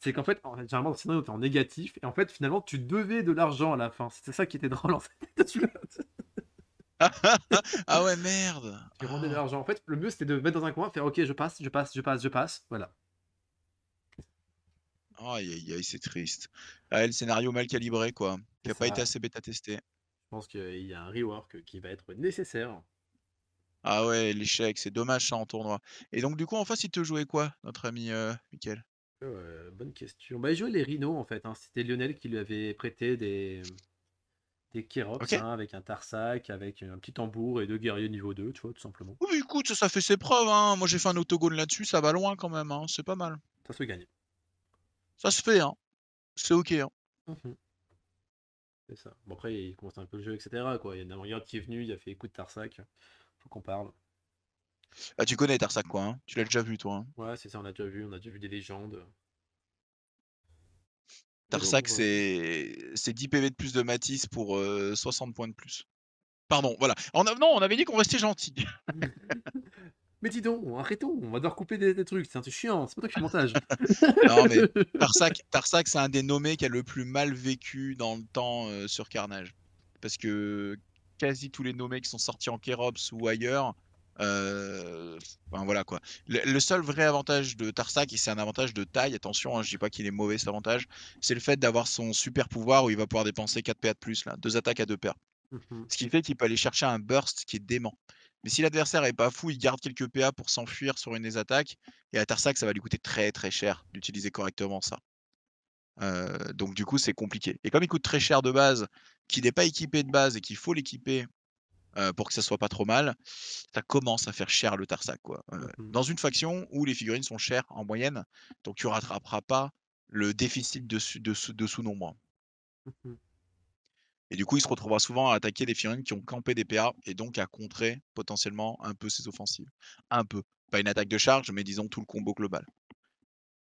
c'est qu'en fait, en généralement, le scénario en négatif, et en fait, finalement, tu devais de l'argent à la fin. C'était ça qui était drôle, en fait. ah ouais, merde! Tu rendais de ah. l'argent. En fait, le mieux, c'était de mettre dans un coin, faire OK, je passe, je passe, je passe, je passe. Voilà. Aïe, aïe, aïe, c'est triste. Ah, le scénario mal calibré, quoi. Qui n'a pas été assez bêta testé. Je pense qu'il y a un rework qui va être nécessaire. Ah ouais, l'échec, c'est dommage ça en tournoi. Et donc, du coup, en face, il te jouait quoi, notre ami euh, bonne question. Bah, il jouait les rhinos en fait. Hein. C'était Lionel qui lui avait prêté des, des hein, avec un Tarsac, avec un petit tambour et deux guerriers niveau 2, tu vois, tout simplement. Oui, écoute, ça, fait ses preuves. Hein. Moi j'ai fait un autogone là-dessus, ça va loin quand même. Hein. C'est pas mal. Ça se gagne. Ça se fait, c'est ok. Mmh c'est ça. Bon, après, il commence un peu le jeu, etc. Quoi. Il y a un qui est venu, il a fait écoute Tarsac, faut qu'on parle. Ah, tu connais Tarsac, mmh. quoi. Hein. Tu l'as déjà vu, toi. Hein. Ouais, c'est ça, on a déjà vu, on a déjà vu des légendes. Tarsac, c'est 10 PV de plus de Matisse pour 60 euh, points de plus. Pardon, voilà. Non, on avait dit qu'on restait gentil. Mais dis donc, arrêtons, on va devoir couper des, trucs, c'est un truc chiant, c'est pas toi qui fais montage. Non, mais Tarsac, c'est un des nommés qui a le plus mal vécu dans le temps euh, sur Carnage. Parce que quasi tous les nommés qui sont sortis en Kerops ou ailleurs euh, voilà quoi. Le, seul vrai avantage de Tarsak, et c'est un avantage de taille, attention, je hein, je dis pas qu'il est mauvais cet avantage, c'est le fait d'avoir son super pouvoir où il va pouvoir dépenser 4 PA de plus, là, deux attaques à deux paires. Mhm. Ce qui fait qu'il peut aller chercher un burst qui est dément. Mais si l'adversaire est pas fou, il garde quelques PA pour s'enfuir sur une des attaques, et à Tarsak, ça va lui coûter très très cher d'utiliser correctement ça. Euh, donc du coup, c'est compliqué. Et comme il coûte très cher de base, qu'il n'est pas équipé de base et qu'il faut l'équiper euh, pour que ça soit pas trop mal, ça commence à faire cher le Tarsac. Quoi. Mmh. Dans une faction où les figurines sont chères en moyenne, donc tu rattraperas pas le déficit de, de, sous-nombre. Mmh et du coup, il se retrouvera souvent à attaquer des figurines qui ont campé des PA et donc à contrer potentiellement un peu ses offensives. Un peu. Pas une attaque de charge, mais disons tout le combo global.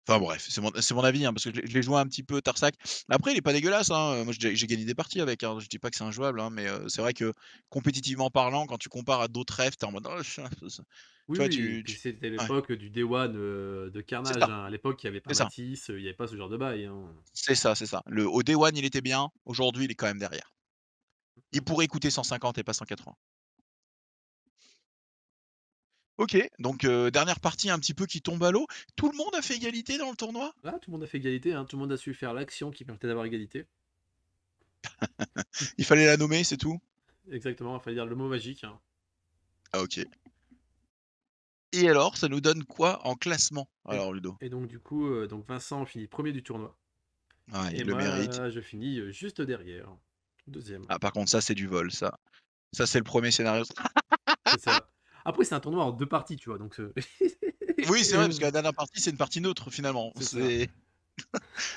Enfin bref, c'est mon, avis, hein, parce que je, l'ai joué un petit peu Tarsac. Après, il n'est pas dégueulasse. Hein, euh, moi, j'ai gagné des parties avec. Hein. Je dis pas que c'est injouable, hein, mais euh, c'est vrai que compétitivement parlant, quand tu compares à d'autres rêves, es en mode. c'était l'époque du Day One euh, de Carnage. À l'époque, il n'y avait pas Matisse, il n'y avait pas ce genre de bail. C'est ça, c'est ça. Le, au Day One, il était bien. Aujourd'hui, il est quand même derrière. Il pourrait coûter 150 et pas 180. Ok, donc euh, dernière partie un petit peu qui tombe à l'eau. Tout le monde a fait égalité dans le tournoi Là, ah, Tout le monde a fait égalité, hein. tout le monde a su faire l'action qui permettait d'avoir égalité. il fallait la nommer, c'est tout Exactement, il fallait dire le mot magique. Hein. Ah ok. Et alors, ça nous donne quoi en classement Alors Ludo. Et donc du coup, euh, donc Vincent finit premier du tournoi. Ah, et le moi, mérite. je finis euh, juste derrière, deuxième. Ah par contre ça c'est du vol ça. Ça c'est le premier scénario. c'est ça. Après, c'est un tournoi en deux parties, tu vois. Donc, oui, c'est vrai, parce que la dernière partie, c'est une partie neutre finalement.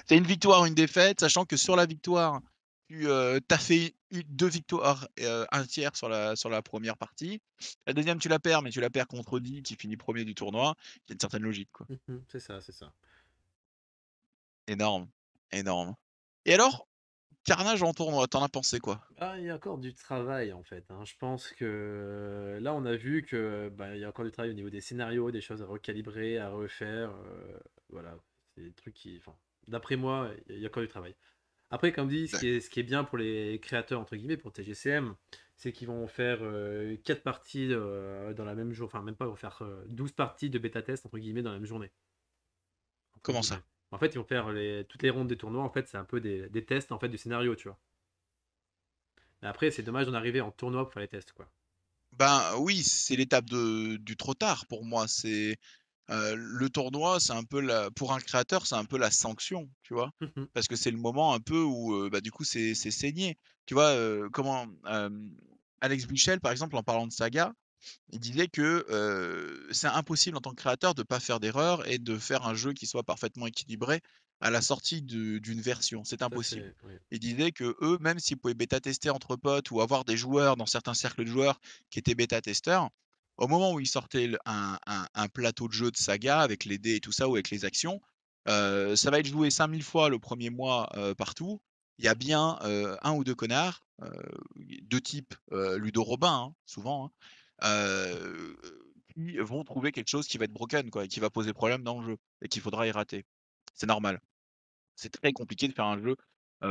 C'est une victoire, une défaite, sachant que sur la victoire, tu euh, as fait deux victoires, euh, un tiers sur la, sur la première partie. La deuxième, tu la perds, mais tu la perds contre Di qui finit premier du tournoi. Il y a une certaine logique. quoi. Mmh c'est ça, c'est ça. Énorme, énorme. Et alors, carnage en tournoi, t'en as pensé quoi ah, Il y a encore du travail en fait. Hein. Je pense que euh, là on a vu que bah, il y a encore du travail au niveau des scénarios, des choses à recalibrer, à refaire. Euh, voilà, c'est des trucs qui, d'après moi, il y a encore du travail. Après, comme dit, ce qui, est, bien pour les créateurs entre guillemets, pour TGCM, c'est qu'ils vont faire euh, quatre 4 parties dans la même journée, enfin même pas, ils vont faire 12 parties de bêta test entre guillemets dans la même journée. Comment ça en fait, ils vont faire toutes les rondes des tournois. En fait, c'est un peu des, tests en fait du scénario, tu vois. après, c'est dommage d'en arriver en tournoi pour faire les tests, quoi. Ben oui, c'est l'étape du trop tard pour moi. C'est euh, le tournoi, c'est un peu pour un créateur, c'est un peu la sanction, tu vois, mmh parce que c'est le moment un peu où, euh, bah, du coup, c'est saigné. Tu vois, euh, comment Alex Michel, par exemple, en parlant de saga, il disait que c'est impossible en tant que créateur de ne pas faire d'erreur et de faire un jeu qui soit parfaitement équilibré à la sortie d'une version. C'est impossible. Il disait que eux, même s'ils pouvaient bêta-tester entre potes ou avoir des joueurs dans certains cercles de joueurs qui étaient bêta-testeurs, au moment où ils sortaient un, plateau de jeu de saga avec les dés et tout ça ou avec les actions, ça va être joué 5000 fois le premier mois partout. Il y a bien un ou deux connards, deux types Ludo Robin, hein, souvent, hein, qui vont trouver quelque chose qui va être broken, quoi, et qui va poser problème dans le jeu, et qu'il faudra y rater. C'est normal. C'est très compliqué de faire un jeu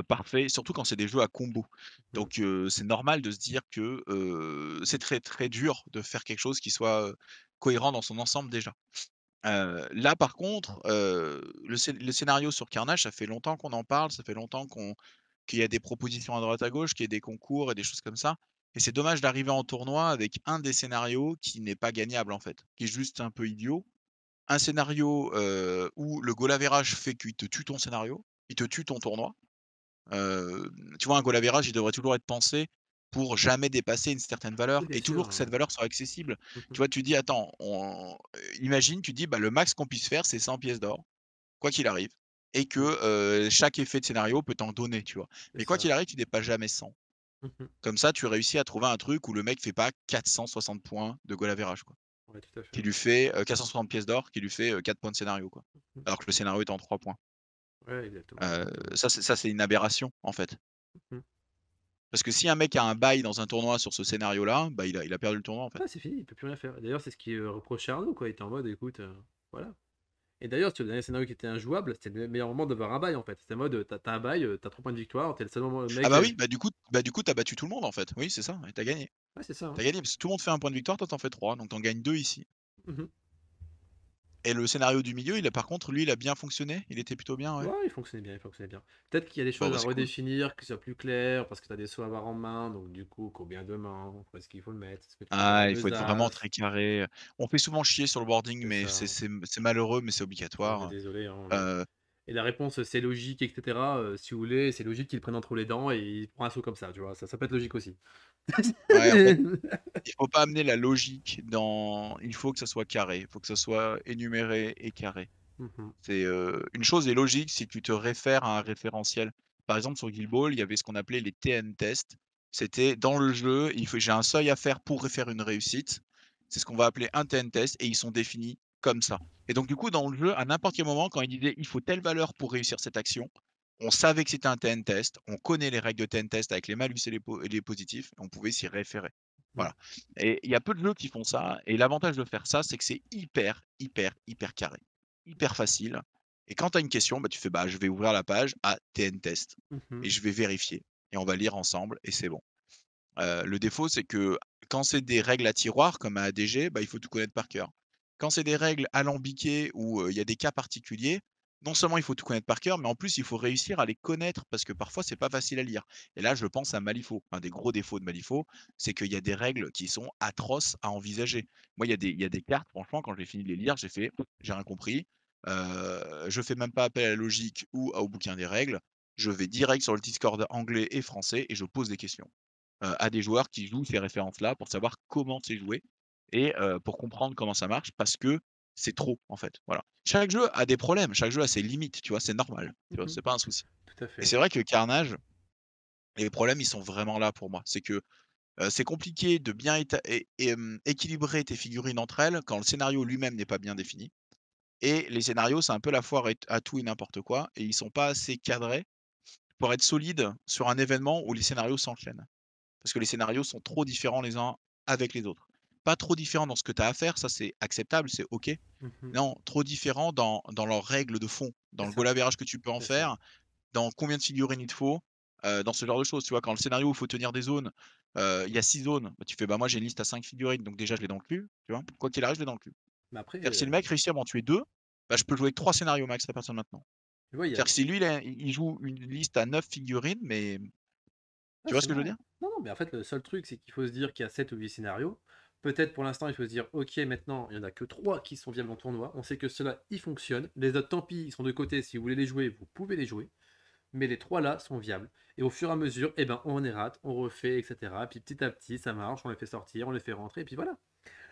parfait, surtout quand c'est des jeux à combo. Mmh. Donc c'est normal de se dire que c'est très très dur de faire quelque chose qui soit cohérent dans son ensemble déjà. là par contre, le, scénario sur Carnage, ça fait longtemps qu'on en parle, ça fait longtemps qu'on qu'il y a des propositions à droite à gauche, qu'il y a des concours et des choses comme ça. Et c'est dommage d'arriver en tournoi avec un des scénarios qui n'est pas gagnable en fait, qui est juste un peu idiot. Un scénario euh, où le golavérage fait qu'il te tue ton scénario, il te tue ton tournoi. Euh, tu vois, un golavérage, il devrait toujours être pensé pour jamais dépasser une certaine valeur et toujours que cette valeur soit accessible. Mmh tu vois, tu dis, attends, on... Euh, imagine, tu dis, bah, le max qu'on puisse faire, c'est 100 pièces d'or, quoi qu'il arrive, et que mmh. chaque effet de scénario peut t'en donner, tu vois. Mais quoi qu'il arrive, tu n'es pas jamais 100. Mmh Comme ça, tu réussis à trouver un truc où le mec fait pas 460 points de goal average, quoi. Qui lui fait 460 pièces d'or, qui lui fait 4 points de scénario, quoi. Mmh Alors que le scénario est en 3 points. Ouais, exactement. Euh, ça, c'est une aberration, en fait. Mmh Parce que si un mec a un bail dans un tournoi sur ce scénario-là, bah, il a, il, a, perdu le tournoi, en fait. Ah, c'est fini, il peut plus rien faire. D'ailleurs, c'est ce qui reprochait Arnaud, quoi. Il était en mode, écoute, voilà, et d'ailleurs, sur le dernier scénario qui était injouable, c'était le meilleur moment d'avoir un bail en fait. C'était mode, t'as un bail, t'as 3 points de victoire, t'es le seul moment. Mec ah bah euh oui, bah du coup, bah du coup, t'as battu tout le monde en fait. Oui, c'est ça, et t'as gagné. Ouais, c'est ça. Hein. T'as gagné parce que tout le monde fait un point de victoire, toi t'en fais 3, donc t'en gagnes 2 ici. Mmh et le scénario du milieu, il a, par contre, lui, il a bien fonctionné. Il était plutôt bien. Ouais, il fonctionnait bien, il fonctionnait bien. Peut-être qu'il y a des bah, choses à redéfinir, que ce soit plus clair, parce que tu as des sauts à avoir en main, donc du coup, combien de mains Est-ce qu'il faut le mettre Ah, il faut être vraiment très carré. On fait souvent chier sur le boarding, mais c'est malheureux, mais c'est ah, obligatoire. Désolé. Hein, euh, et la réponse c'est logique, etc. Euh, si vous voulez, c'est logique qu'il prenne entre les dents et il prend un saut comme ça, tu vois. Ça, ça peut être logique aussi. Il ne il faut pas amener la logique dans. Il faut que ça soit carré, il faut que ça soit énuméré et carré. Mmh c'est euh, une chose est logique si tu te réfères à un référentiel. Par exemple, sur Guild Ball, il y avait ce qu'on appelait les TN tests. C'était dans le jeu, il faut j'ai un seuil à faire pour faire une réussite. C'est ce qu'on va appeler un TN test et ils sont définis comme ça. Et donc, du coup, dans le jeu, à n'importe quel moment, quand il disait il faut telle valeur pour réussir cette action, on savait que c'était un TN test, on connaît les règles de TN test avec les malus et les, les positifs, on pouvait s'y référer. Mmh. Voilà. Et il y a peu de jeux qui font ça, et l'avantage de faire ça, c'est que c'est hyper, hyper, hyper carré, hyper facile. Et quand tu as une question, bah, tu fais bah, je vais ouvrir la page à TN test mmh et je vais vérifier, et on va lire ensemble, et c'est bon. Euh, le défaut, c'est que quand c'est des règles à tiroir, comme à ADG, bah, il faut tout connaître par cœur. Quand c'est des règles alambiquées ou il y a des cas particuliers, non seulement il faut tout connaître par cœur, mais en plus il faut réussir à les connaître parce que parfois c'est pas facile à lire. Et là, je pense à Malifaux. Un des gros défauts de Malifaux, c'est qu'il y a des règles qui sont atroces à envisager. Moi, il y, a des, y des cartes, franchement, quand j'ai fini de les lire, j'ai fait, j'ai rien compris. Je je fais même pas appel à la logique ou au bouquin des règles. Je vais direct sur le Discord anglais et français et je pose des questions à des joueurs qui jouent ces références-là pour savoir comment c'est joué et pour comprendre comment ça marche parce que c'est trop en fait. Voilà. Chaque jeu a des problèmes, chaque jeu a ses limites, tu vois, c'est normal, mmh c'est pas un souci. Et c'est vrai que Carnage, les problèmes ils sont vraiment là pour moi. C'est que c'est compliqué de bien équilibrer tes figurines entre elles quand le scénario lui-même n'est pas bien défini. Et les scénarios, c'est un peu la foire à tout et n'importe quoi, et ils sont pas assez cadrés pour être solides sur un événement où les scénarios s'enchaînent. Parce que les scénarios sont trop différents les uns avec les autres. Pas trop différent dans ce que tu as à faire, ça c'est acceptable, c'est ok. Mmh non, trop différent dans, dans, leurs règles de fond, dans le goal que tu peux en faire, dans combien de figurines il te faut, dans ce genre de choses. Tu vois, quand le scénario, il faut tenir des zones, il y a six zones, bah, tu fais, bah moi j'ai une liste à cinq figurines, donc déjà je l'ai dans le cul. Tu vois, quoi qu'il arrive, je l'ai dans le cul. Mais après, Si le mec réussit à m'en tuer deux, bah, je peux jouer trois scénarios max à partir de maintenant. Oui, a... si lui, il, joue une liste à neuf figurines, mais. Ah, tu vois ce que je veux dire Non, non, mais en fait, le seul truc, c'est qu'il faut se dire qu'il y a 7 ou huit scénarios. Peut-être pour l'instant, il faut se dire, ok, maintenant, il n'y en a que trois qui sont viables en tournoi. On sait que cela, y fonctionne. Les autres, tant pis, ils sont de côté. Si vous voulez les jouer, vous pouvez les jouer. Mais les trois là sont viables. Et au fur et à mesure, eh ben, on on refait, etc. Puis petit à petit, ça marche, on les fait sortir, on les fait rentrer, et puis voilà.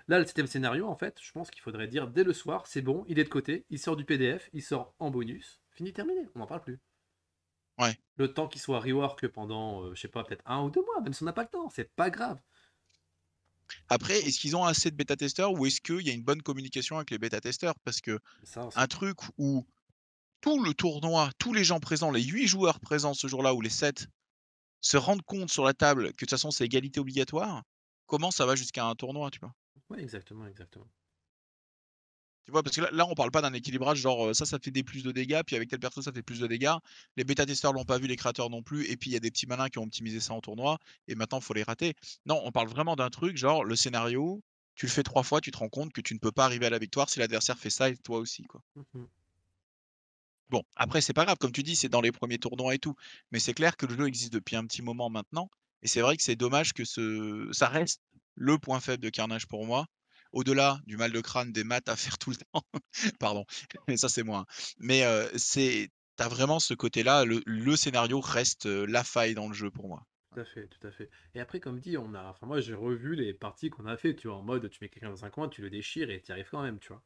Là, le septième scénario, en fait, je pense qu'il faudrait dire dès le soir, c'est bon, il est de côté, il sort du PDF, il sort en bonus, fini, terminé, on n'en parle plus. Ouais. Le temps qu'il soit rework pendant, euh, je sais pas, peut-être un ou deux mois, même si on n'a pas le temps, c'est pas grave. Après, est-ce qu'ils ont assez de bêta-testeurs ou est-ce qu'il y a une bonne communication avec les bêta-testeurs Parce que un truc où tout le tournoi, tous les gens présents, les 8 joueurs présents ce jour-là ou les 7, se rendent compte sur la table que de toute façon c'est égalité obligatoire, comment ça va jusqu'à un tournoi, tu vois Oui, exactement, exactement. Tu vois, parce que là, on parle pas d'un équilibrage genre ça, ça fait des plus de dégâts, puis avec telle personne ça fait plus de dégâts. Les bêta-testeurs l'ont pas vu, les créateurs non plus, et puis il y a des petits malins qui ont optimisé ça en tournoi, et maintenant faut les rater. Non, on parle vraiment d'un truc genre le scénario, tu le fais trois fois, tu te rends compte que tu ne peux pas arriver à la victoire si l'adversaire fait ça et toi aussi, quoi. Mmh bon, après, c'est pas grave, comme tu dis, c'est dans les premiers tournois et tout, mais c'est clair que le jeu existe depuis un petit moment maintenant, et c'est vrai que c'est dommage que ce... ça reste le point faible de Carnage pour moi au-delà du mal de crâne des maths à faire tout le temps, pardon, mais ça c'est moi. Hein. Mais c'est, t'as vraiment ce côté-là, le, scénario reste la faille dans le jeu pour moi. Tout à fait, tout à fait. Et après, comme dit, on a, enfin moi j'ai revu les parties qu'on a fait, tu vois, en mode tu mets quelqu'un dans un coin, tu le déchires et tu arrives quand même, tu vois.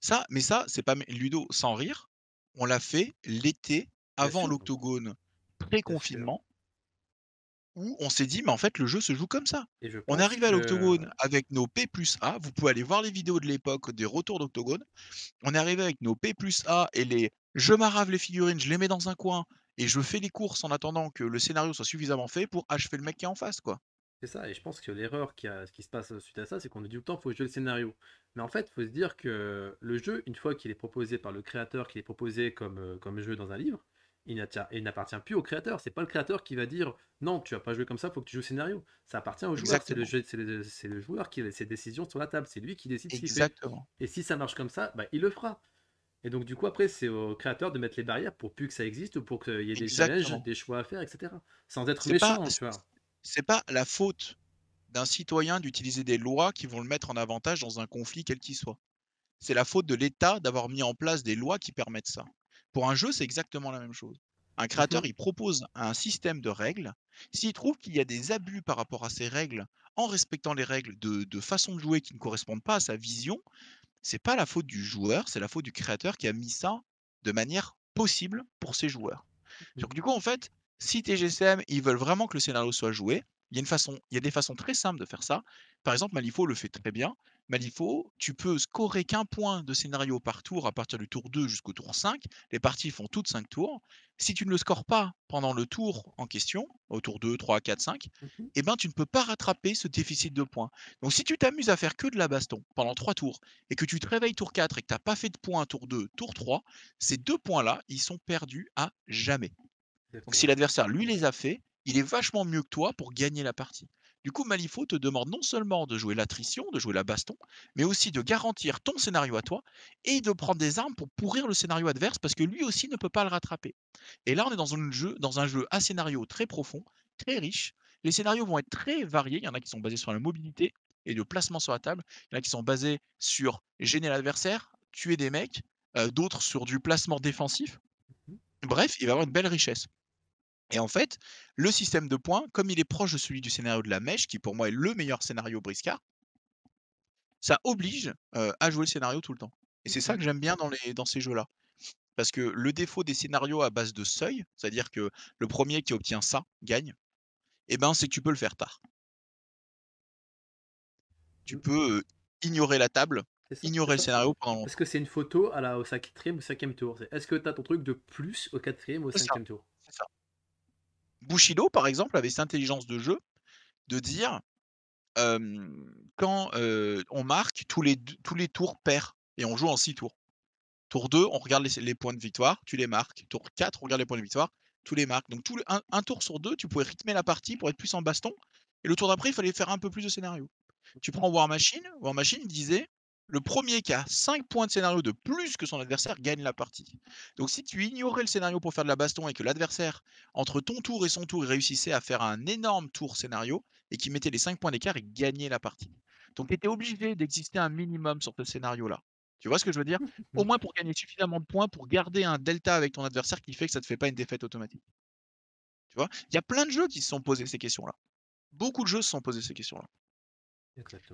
Ça, mais ça, c'est pas Ludo sans rire. On l'a fait l'été avant l'octogone pré-confinement où on s'est dit, mais en fait, le jeu se joue comme ça. Et on arrive à l'octogone avec nos P plus A. Vous pouvez aller voir les vidéos de l'époque des retours d'octogone. On est arrivé avec nos P plus A et les je m'arrave les figurines, je les mets dans un coin et je fais les courses en attendant que le scénario soit suffisamment fait pour achever le mec qui est en face, quoi. C'est ça, et je pense que l'erreur qui, qui se passe suite à ça, c'est qu'on a dit tout le temps faut jouer le scénario. Mais en fait, il faut se dire que le jeu, une fois qu'il est proposé par le créateur, qu'il est proposé comme, euh, comme jeu dans un livre, il n'appartient plus au créateur. C'est pas le créateur qui va dire non, tu vas pas jouer comme ça, faut que tu joues au scénario. Ça appartient au joueur. C'est le, joueur qui a ses décisions sur la table. C'est lui qui décide Exactement. Et si ça marche comme ça, bah, il le fera. Et donc, du coup, après, c'est au créateur de mettre les barrières pour plus que ça existe, pour qu'il y ait des des choix à faire, etc. Sans être méchant, tu C'est pas la faute d'un citoyen d'utiliser des lois qui vont le mettre en avantage dans un conflit quel qu'il soit. C'est la faute de l'État d'avoir mis en place des lois qui permettent ça. Pour un jeu, c'est exactement la même chose. Un mmh créateur, il propose un système de règles. S'il trouve qu'il y a des abus par rapport à ces règles, en respectant les règles de, façon de jouer qui ne correspondent pas à sa vision, c'est pas la faute du joueur, c'est la faute du créateur qui a mis ça de manière possible pour ses joueurs. Mmh Donc du coup, en fait, si TGCM, ils veulent vraiment que le scénario soit joué, il y a, une façon, il y a des façons très simples de faire ça. Par exemple, Malifaux le fait très bien. Malifaux, tu peux scorer qu'un point de scénario par tour à partir du tour 2 jusqu'au tour 5. Les parties font toutes 5 tours. Si tu ne le scores pas pendant le tour en question, au tour 2, 3, 4, 5, tu ne peux pas rattraper ce déficit de points. Donc si tu t'amuses à faire que de la baston pendant 3 tours et que tu te réveilles tour 4 et que tu n'as pas fait de points tour 2, tour 3, ces deux points-là, ils sont perdus à jamais. Donc si l'adversaire, lui, les a fait, il est vachement mieux que toi pour gagner la partie. Du coup, Malifaux te demande non seulement de jouer l'attrition, de jouer la baston, mais aussi de garantir ton scénario à toi et de prendre des armes pour pourrir le scénario adverse parce que lui aussi ne peut pas le rattraper. Et là, on est dans un jeu, dans un jeu à scénario très profond, très riche. Les scénarios vont être très variés. Il y en a qui sont basés sur la mobilité et le placement sur la table. Il y en a qui sont basés sur gêner l'adversaire, tuer des mecs, euh, d'autres sur du placement défensif. Mmh Bref, il va y avoir une belle richesse. Et en fait, le système de points, comme il est proche de celui du scénario de la mèche, qui pour moi est le meilleur scénario Briscard, ça oblige à jouer le scénario tout le temps. Et c'est ça que mmh. j'aime bien dans, les, dans ces jeux-là. Parce que le défaut des scénarios à base de seuil, c'est-à-dire que le premier qui obtient ça gagne, eh ben, c'est que tu peux le faire tard. Tu mmh. peux ignorer la table, ignorer le scénario pendant Est-ce que c'est une photo à la, au, 5 au tour. Est-ce que tu as ton truc de plus au quatrième ou au 5 cinquième tour Bushido, par exemple, avait cette intelligence de jeu de dire quand on marque, tous les, tous les tours perd et on joue en 6 tours. Tour 2, on regarde les, points de victoire, tu les marques. Tour 4, on regarde les points de victoire, tu les marques. Donc tout un, un, tour sur deux, tu pouvais rythmer la partie pour être plus en baston. Et le tour d'après, il fallait faire un peu plus de scénario. Tu prends War Machine, War Machine disait le premier qui a 5 points de scénario de plus que son adversaire gagne la partie. Donc si tu ignorais le scénario pour faire de la baston et que l'adversaire, entre ton tour et son tour, réussissait à faire un énorme tour scénario et qui mettait les 5 points d'écart, et gagnait la partie. Donc tu étais obligé d'exister un minimum sur ce scénario-là. Tu vois ce que je veux dire Au moins pour gagner suffisamment de points pour garder un delta avec ton adversaire qui fait que ça ne te fait pas une défaite automatique. Tu vois Il y a plein de jeux qui se sont posés ces questions-là. Beaucoup de jeux se sont posés ces questions-là.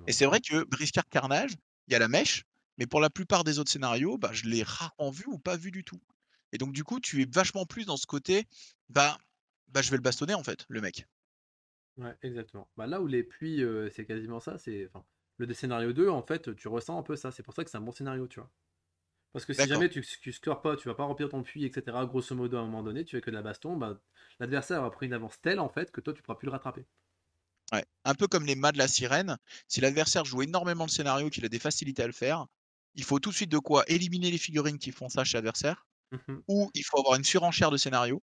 Et c'est vrai que Briscard Carnage, il y a la mèche, mais pour la plupart des autres scénarios, bah, je l'ai rarement vu ou pas vu du tout. Et donc, du coup, tu es vachement plus dans ce côté, bah, bah je vais le bastonner en fait, le mec. Ouais, exactement. Bah, là où les puits, c'est quasiment ça, c'est. Enfin, le scénario 2, en fait, tu ressens un peu ça. C'est pour ça que c'est un bon scénario, tu vois. Parce que si jamais tu, tu scores pas, tu vas pas remplir ton puits, etc., grosso modo, à un moment donné, tu n'as que de la baston, bah, l'adversaire a pris une avance telle, en fait, que toi, tu pourras plus le rattraper. Un peu comme les mâts de la sirène, si l'adversaire joue énormément de scénario, qu'il a des facilités à le faire, il faut tout de suite de quoi éliminer les figurines qui font ça chez l'adversaire, mmh ou il faut avoir une surenchère de scénario,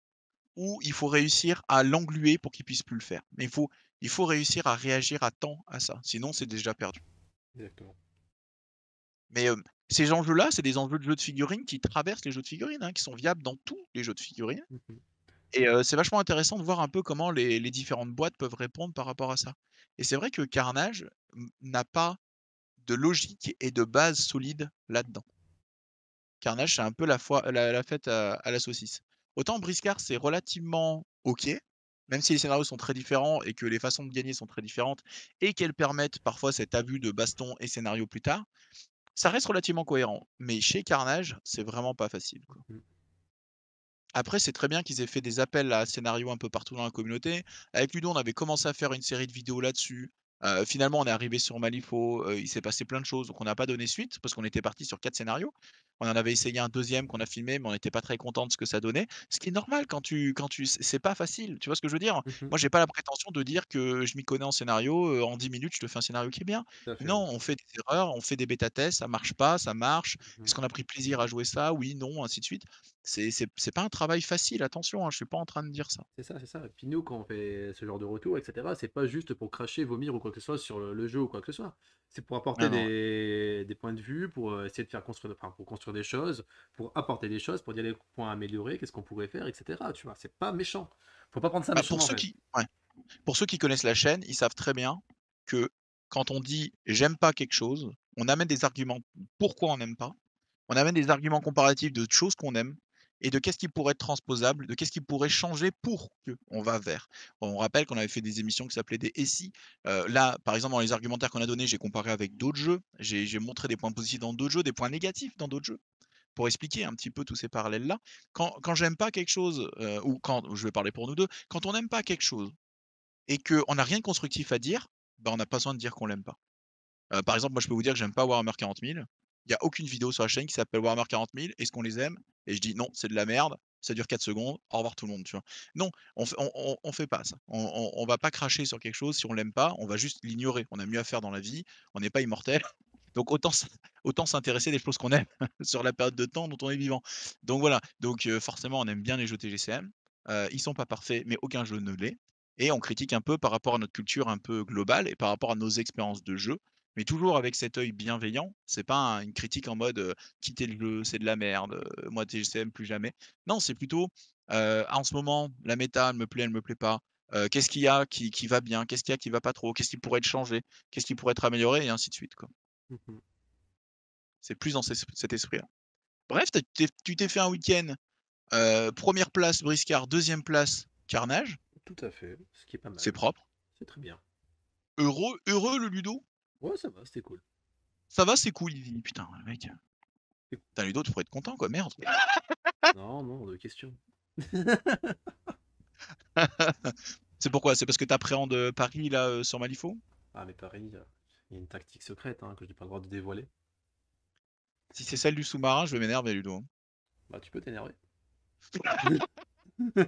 ou il faut réussir à l'engluer pour qu'il puisse plus le faire. Mais il faut, il faut réussir à réagir à temps à ça, sinon c'est déjà perdu. Exactement. Mais ces enjeux-là, c'est des enjeux de jeux de figurines qui traversent les jeux de figurines, hein, qui sont viables dans tous les jeux de figurines. Mmh et c'est vachement intéressant de voir un peu comment les, différentes boîtes peuvent répondre par rapport à ça. Et c'est vrai que Carnage n'a pas de logique et de base solide là-dedans. Carnage, c'est un peu la, fête à, la saucisse. Autant Briscard, c'est relativement OK, même si les scénarios sont très différents et que les façons de gagner sont très différentes et qu'elles permettent parfois cet abus de baston et scénario plus tard, ça reste relativement cohérent. Mais chez Carnage, c'est vraiment pas facile. Mmh. Après, c'est très bien qu'ils aient fait des appels à scénarios un peu partout dans la communauté. Avec Ludo, on avait commencé à faire une série de vidéos là-dessus. Euh, finalement, on est arrivé sur Malifaux, euh, il s'est passé plein de choses, donc on n'a pas donné suite parce qu'on était parti sur quatre scénarios. On en avait essayé un deuxième qu'on a filmé, mais on n'était pas très content de ce que ça donnait. Ce qui est normal quand tu, quand tu, c'est pas facile. Tu vois ce que je veux dire Moi, mmh je Moi, j'ai pas la prétention de dire que je m'y connais en scénario. En 10 minutes, je te fais un scénario qui est bien. Non, on fait des erreurs, on fait des bêta tests, ça marche pas, ça marche. Mmh Est-ce qu'on a pris plaisir à jouer ça Oui, non, ainsi de suite. C'est pas un travail facile, attention, je hein, je suis pas en train de dire ça. C'est ça, c'est ça. Et puis nous, quand on fait ce genre de retour, etc., c'est pas juste pour cracher, vomir ou quoi que ce soit sur le jeu ou quoi que ce soit. C'est pour apporter des, points de vue, pour euh, essayer de faire construire, des choses, pour apporter des choses, pour dire les points à améliorer, qu'est-ce qu'on pourrait faire, etc. Tu vois, c'est pas méchant. Faut pas prendre ça bah, Pour ceux, qui... pour ceux qui connaissent la chaîne, ils savent très bien que quand on dit j'aime pas quelque chose, on amène des arguments pourquoi on n'aime pas, on amène des arguments comparatifs de choses qu'on aime, et de qu'est-ce qui pourrait être transposable, de qu'est-ce qui pourrait changer pour qu'on va vers. On rappelle qu'on avait fait des émissions qui s'appelaient des SI. Euh, là, par exemple, dans les argumentaires qu'on a donnés, j'ai comparé avec d'autres jeux, j'ai montré des points positifs dans d'autres jeux, des points négatifs dans d'autres jeux pour expliquer un petit peu tous ces parallèles-là. Quand, j'aime pas quelque chose, euh, ou quand, je vais parler pour nous deux, quand on n'aime pas quelque chose et qu'on n'a rien de constructif à dire, ben, on n'a pas besoin de dire qu'on l'aime pas. Euh, par exemple, moi je peux vous dire que j'aime pas Warhammer 40 000 il n'y a aucune vidéo sur la chaîne qui s'appelle Warhammer 40 est-ce qu'on les aime Et je dis non, c'est de la merde, ça dure 4 secondes, au revoir tout le monde. Tu vois. Non, on ne fait pas ça. On, on, va pas cracher sur quelque chose si on l'aime pas, on va juste l'ignorer. On a mieux à faire dans la vie, on n'est pas immortel. Donc autant, autant s'intéresser des choses qu'on aime sur la période de temps dont on est vivant. Donc voilà, donc forcément on aime bien les jeux TGCM. ils ils sont pas parfaits, mais aucun jeu ne l'est. Et on critique un peu par rapport à notre culture un peu globale et par rapport à nos expériences de jeu mais toujours avec cet œil bienveillant. C'est pas une critique en mode quittez quitter le jeu, c'est de la merde, moi TGCM plus jamais. Non, c'est plutôt ah, en ce moment, la méta, elle me plaît, elle me plaît pas. Euh, qu'est-ce qu'il y a qui, va bien Qu'est-ce qu'il y a qui va pas trop Qu'est-ce qui pourrait être changé Qu'est-ce qui pourrait être amélioré Et ainsi de suite. Quoi. Mmh c'est plus dans cet esprit-là. Bref, tu t'es fait un week-end. première place, Briscard. Deuxième place, Carnage. Tout à fait. Ce qui est pas mal. C'est propre. C'est très bien. Heureux, heureux le Ludo Ouais, ça va, c'était cool. Ça va, c'est cool, il dit. Putain, mec. T'as Ludo, tu pourrais être content, quoi, merde. non, non, de question. c'est pourquoi C'est parce que t'appréhendes euh, Paris, là, euh, sur Malifaux Ah, mais Paris, euh, il y a une tactique secrète hein, que je n'ai pas le droit de dévoiler. Si c'est celle du sous-marin, je vais m'énerver, Ludo. Hein. Bah, tu peux t'énerver.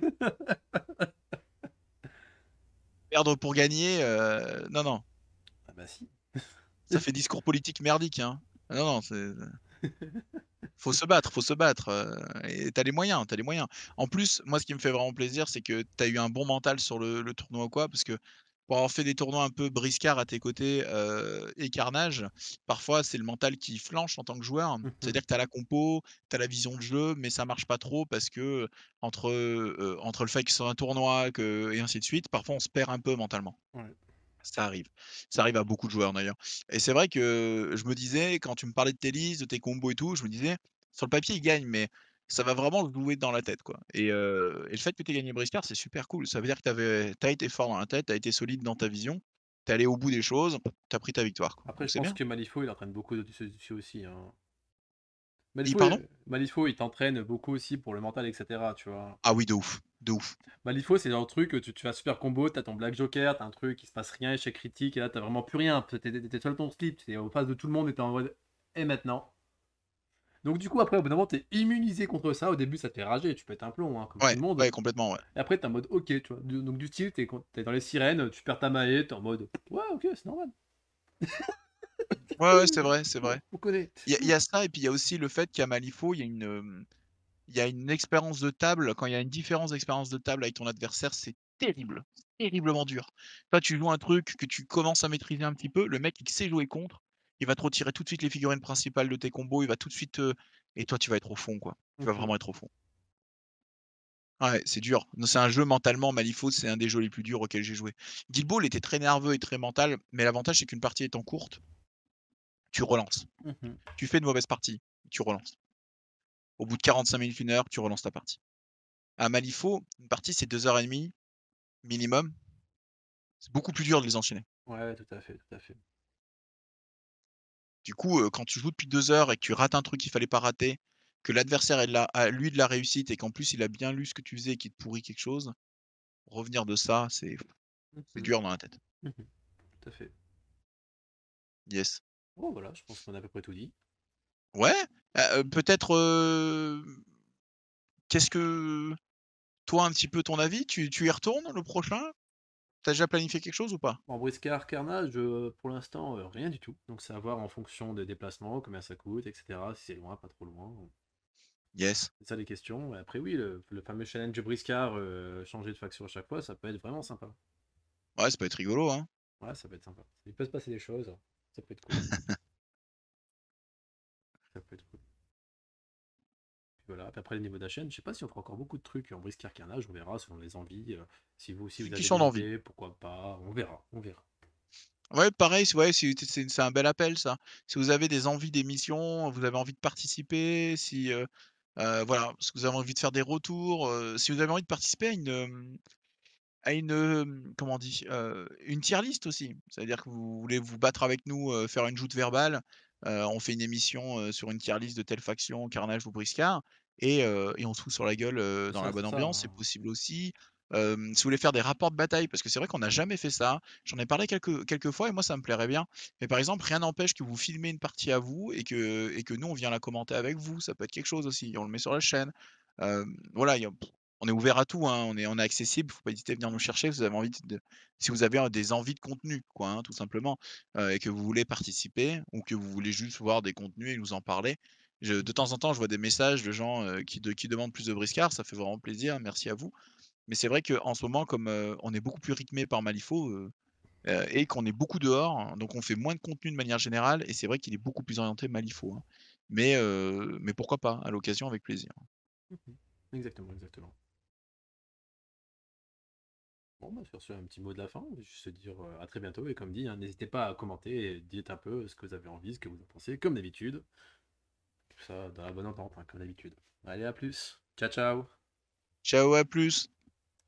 Perdre pour gagner, non, non. Ah, bah si. Ça fait discours politique merdique. Hein. Ah non, non, c'est. faut se battre, faut se battre. Euh, et t'as les moyens, t'as les moyens. En plus, moi, ce qui me fait vraiment plaisir, c'est que t'as eu un bon mental sur le, tournoi, quoi, parce que pour avoir fait des tournois un peu briscard à tes côtés euh, et carnage, parfois c'est le mental qui flanche en tant que joueur. Mmh C'est-à-dire que tu as la compo, tu as la vision de jeu, mais ça marche pas trop parce que entre, euh, entre le fait que c'est un tournoi que, et ainsi de suite, parfois on se perd un peu mentalement. Ouais. Ça arrive. Ça arrive à beaucoup de joueurs d'ailleurs. Et c'est vrai que je me disais, quand tu me parlais de tes listes, de tes combos et tout, je me disais, sur le papier, il gagne, mais ça va vraiment le jouer dans la tête. quoi. Et, le fait que tu aies gagné briscard c'est super cool. Ça veut dire que tu as été fort dans la tête, tu as été solide dans ta vision, tu allé au bout des choses, tu as pris ta victoire. Quoi. Après, je pense que Malifaux, il entraîne beaucoup de dessus aussi. Hein. Malifaux, il, il t'entraîne beaucoup aussi pour le mental, etc. Tu vois. Ah oui, de ouf de ouf. Bah, c'est un truc, tu, tu as super combo, tu as ton Black Joker, t'as un truc, il se passe rien, échec critique, et là, t'as vraiment plus rien. T'es seul ton slip, t'es en face de tout le monde et t'es en mode, et maintenant donc du coup, après, au bout d'un moment, t'es immunisé contre ça. Au début, ça te fait rager, tu pètes un plomb, hein, comme tout le monde. Ouais, complètement, ouais. Et après, t'es en mode, ok, tu vois. Donc du style, t'es, es dans les sirènes, tu perds ta maille, t'es en mode, ouais, ok, c'est normal. ouais, ouais, c'est vrai, c'est vrai. On connaît. Il y, y, a ça, et puis il y a aussi le fait qu'à Malifaux, il y a une... Euh, il y a une expérience de table, quand il y a une différence d'expérience de table avec ton adversaire, c'est terrible, terriblement dur. Toi, tu joues un truc que tu commences à maîtriser un petit peu, le mec, il sait jouer contre, il va te retirer tout de suite les figurines principales de tes combos, il va tout de suite. et toi, tu vas être au fond, quoi. Tu vas vraiment être au fond. Ouais, c'est dur. C'est un jeu mentalement, Malifaux, c'est un des jeux les plus durs auxquels j'ai joué. ball était très nerveux et très mental, mais l'avantage, c'est qu'une partie étant courte, tu relances. Mmh tu fais une mauvaise partie, tu relances. Au bout de 45 minutes, une heure, tu relances ta partie. À Malifaux, une partie, c'est 2h30 minimum. C'est beaucoup plus dur de les enchaîner. Ouais, tout à fait, tout à fait. Du coup, euh, quand tu joues depuis deux heures et que tu rates un truc qu'il fallait pas rater, que l'adversaire a lui de la réussite et qu'en plus il a bien lu ce que tu faisais et qu'il te pourrit quelque chose, revenir de ça, c'est mmh dur dans la tête. Mmh tout à fait. Yes. Bon, voilà, je pense qu'on a à peu près tout dit. Ouais, euh, euh, peut-être, euh, qu'est-ce que toi, un petit peu ton avis, tu tu y retournes le prochain? t'as déjà planifié quelque chose ou pas? En briscard Carnage, pour l'instant, rien du tout. Donc c'est à voir en fonction des déplacements, combien ça coûte etc si c'est loin, pas trop loin. Yes. C'est ça les questions après oui, le fameux challenge briscard Briscar, changer de faction à chaque fois, ça peut être vraiment sympa. Ouais, ça peut être rigolo, hein. Ouais, ça peut être sympa. Il peut se passer des choses, hein. ça peut être cool. après, le niveau de la chaîne, je sais pas si on fera encore beaucoup de trucs en briscar carnage. On verra selon les envies. Euh, si vous aussi vous avez des envie. pourquoi pas On verra, on verra. Ouais, pareil, ouais, c'est un bel appel ça. Si vous avez des envies d'émission, vous avez envie de participer, si euh, euh, voilà, si vous avez envie de faire des retours, si vous avez envie de participer à une à une comment une tier list aussi. C'est-à-dire que vous voulez vous battre avec nous, faire une joute verbale, on fait une émission sur une tier list de telle faction, Carnage ou Briscard et, on se fout sur la gueule dans la bonne ambiance, c'est hein. possible aussi. si vous voulez faire des rapports de bataille, parce que c'est vrai qu'on n'a jamais fait ça, j'en ai parlé quelques, quelques fois et moi ça me plairait bien. Mais par exemple, rien n'empêche que vous filmez une partie à vous et que, et que nous on vient la commenter avec vous, ça peut être quelque chose aussi, on le met sur la chaîne. voilà, on est ouvert à tout, hein, on, est, on est accessible, faut pas hésiter à venir nous chercher si vous avez, envie de, si vous avez des envies de contenu, quoi, hein, tout simplement, et que vous voulez participer ou que vous voulez juste voir des contenus et nous en parler de temps en temps, je vois des messages de gens euh, qui, demandent plus de briscard, ça fait vraiment plaisir, merci à vous. Mais c'est vrai qu'en ce moment, comme euh, on est beaucoup plus rythmé par Malifaux euh, et qu'on est beaucoup dehors, hein, donc on fait moins de contenu de manière générale, et c'est vrai qu'il est beaucoup plus orienté Malifaux. Hein. Mais, pourquoi pas, à l'occasion, avec plaisir. Mmh exactement, exactement. Bon, bah, sur ce, un petit mot de la fin. Je vais dire à très bientôt. Et comme dit, hein, n'hésitez pas à commenter dites un peu ce que vous avez envie, ce que vous en pensez, comme d'habitude ça dans la bonne entente, hein, comme d'habitude. Allez, à plus. Ciao, ciao. Ciao, à plus.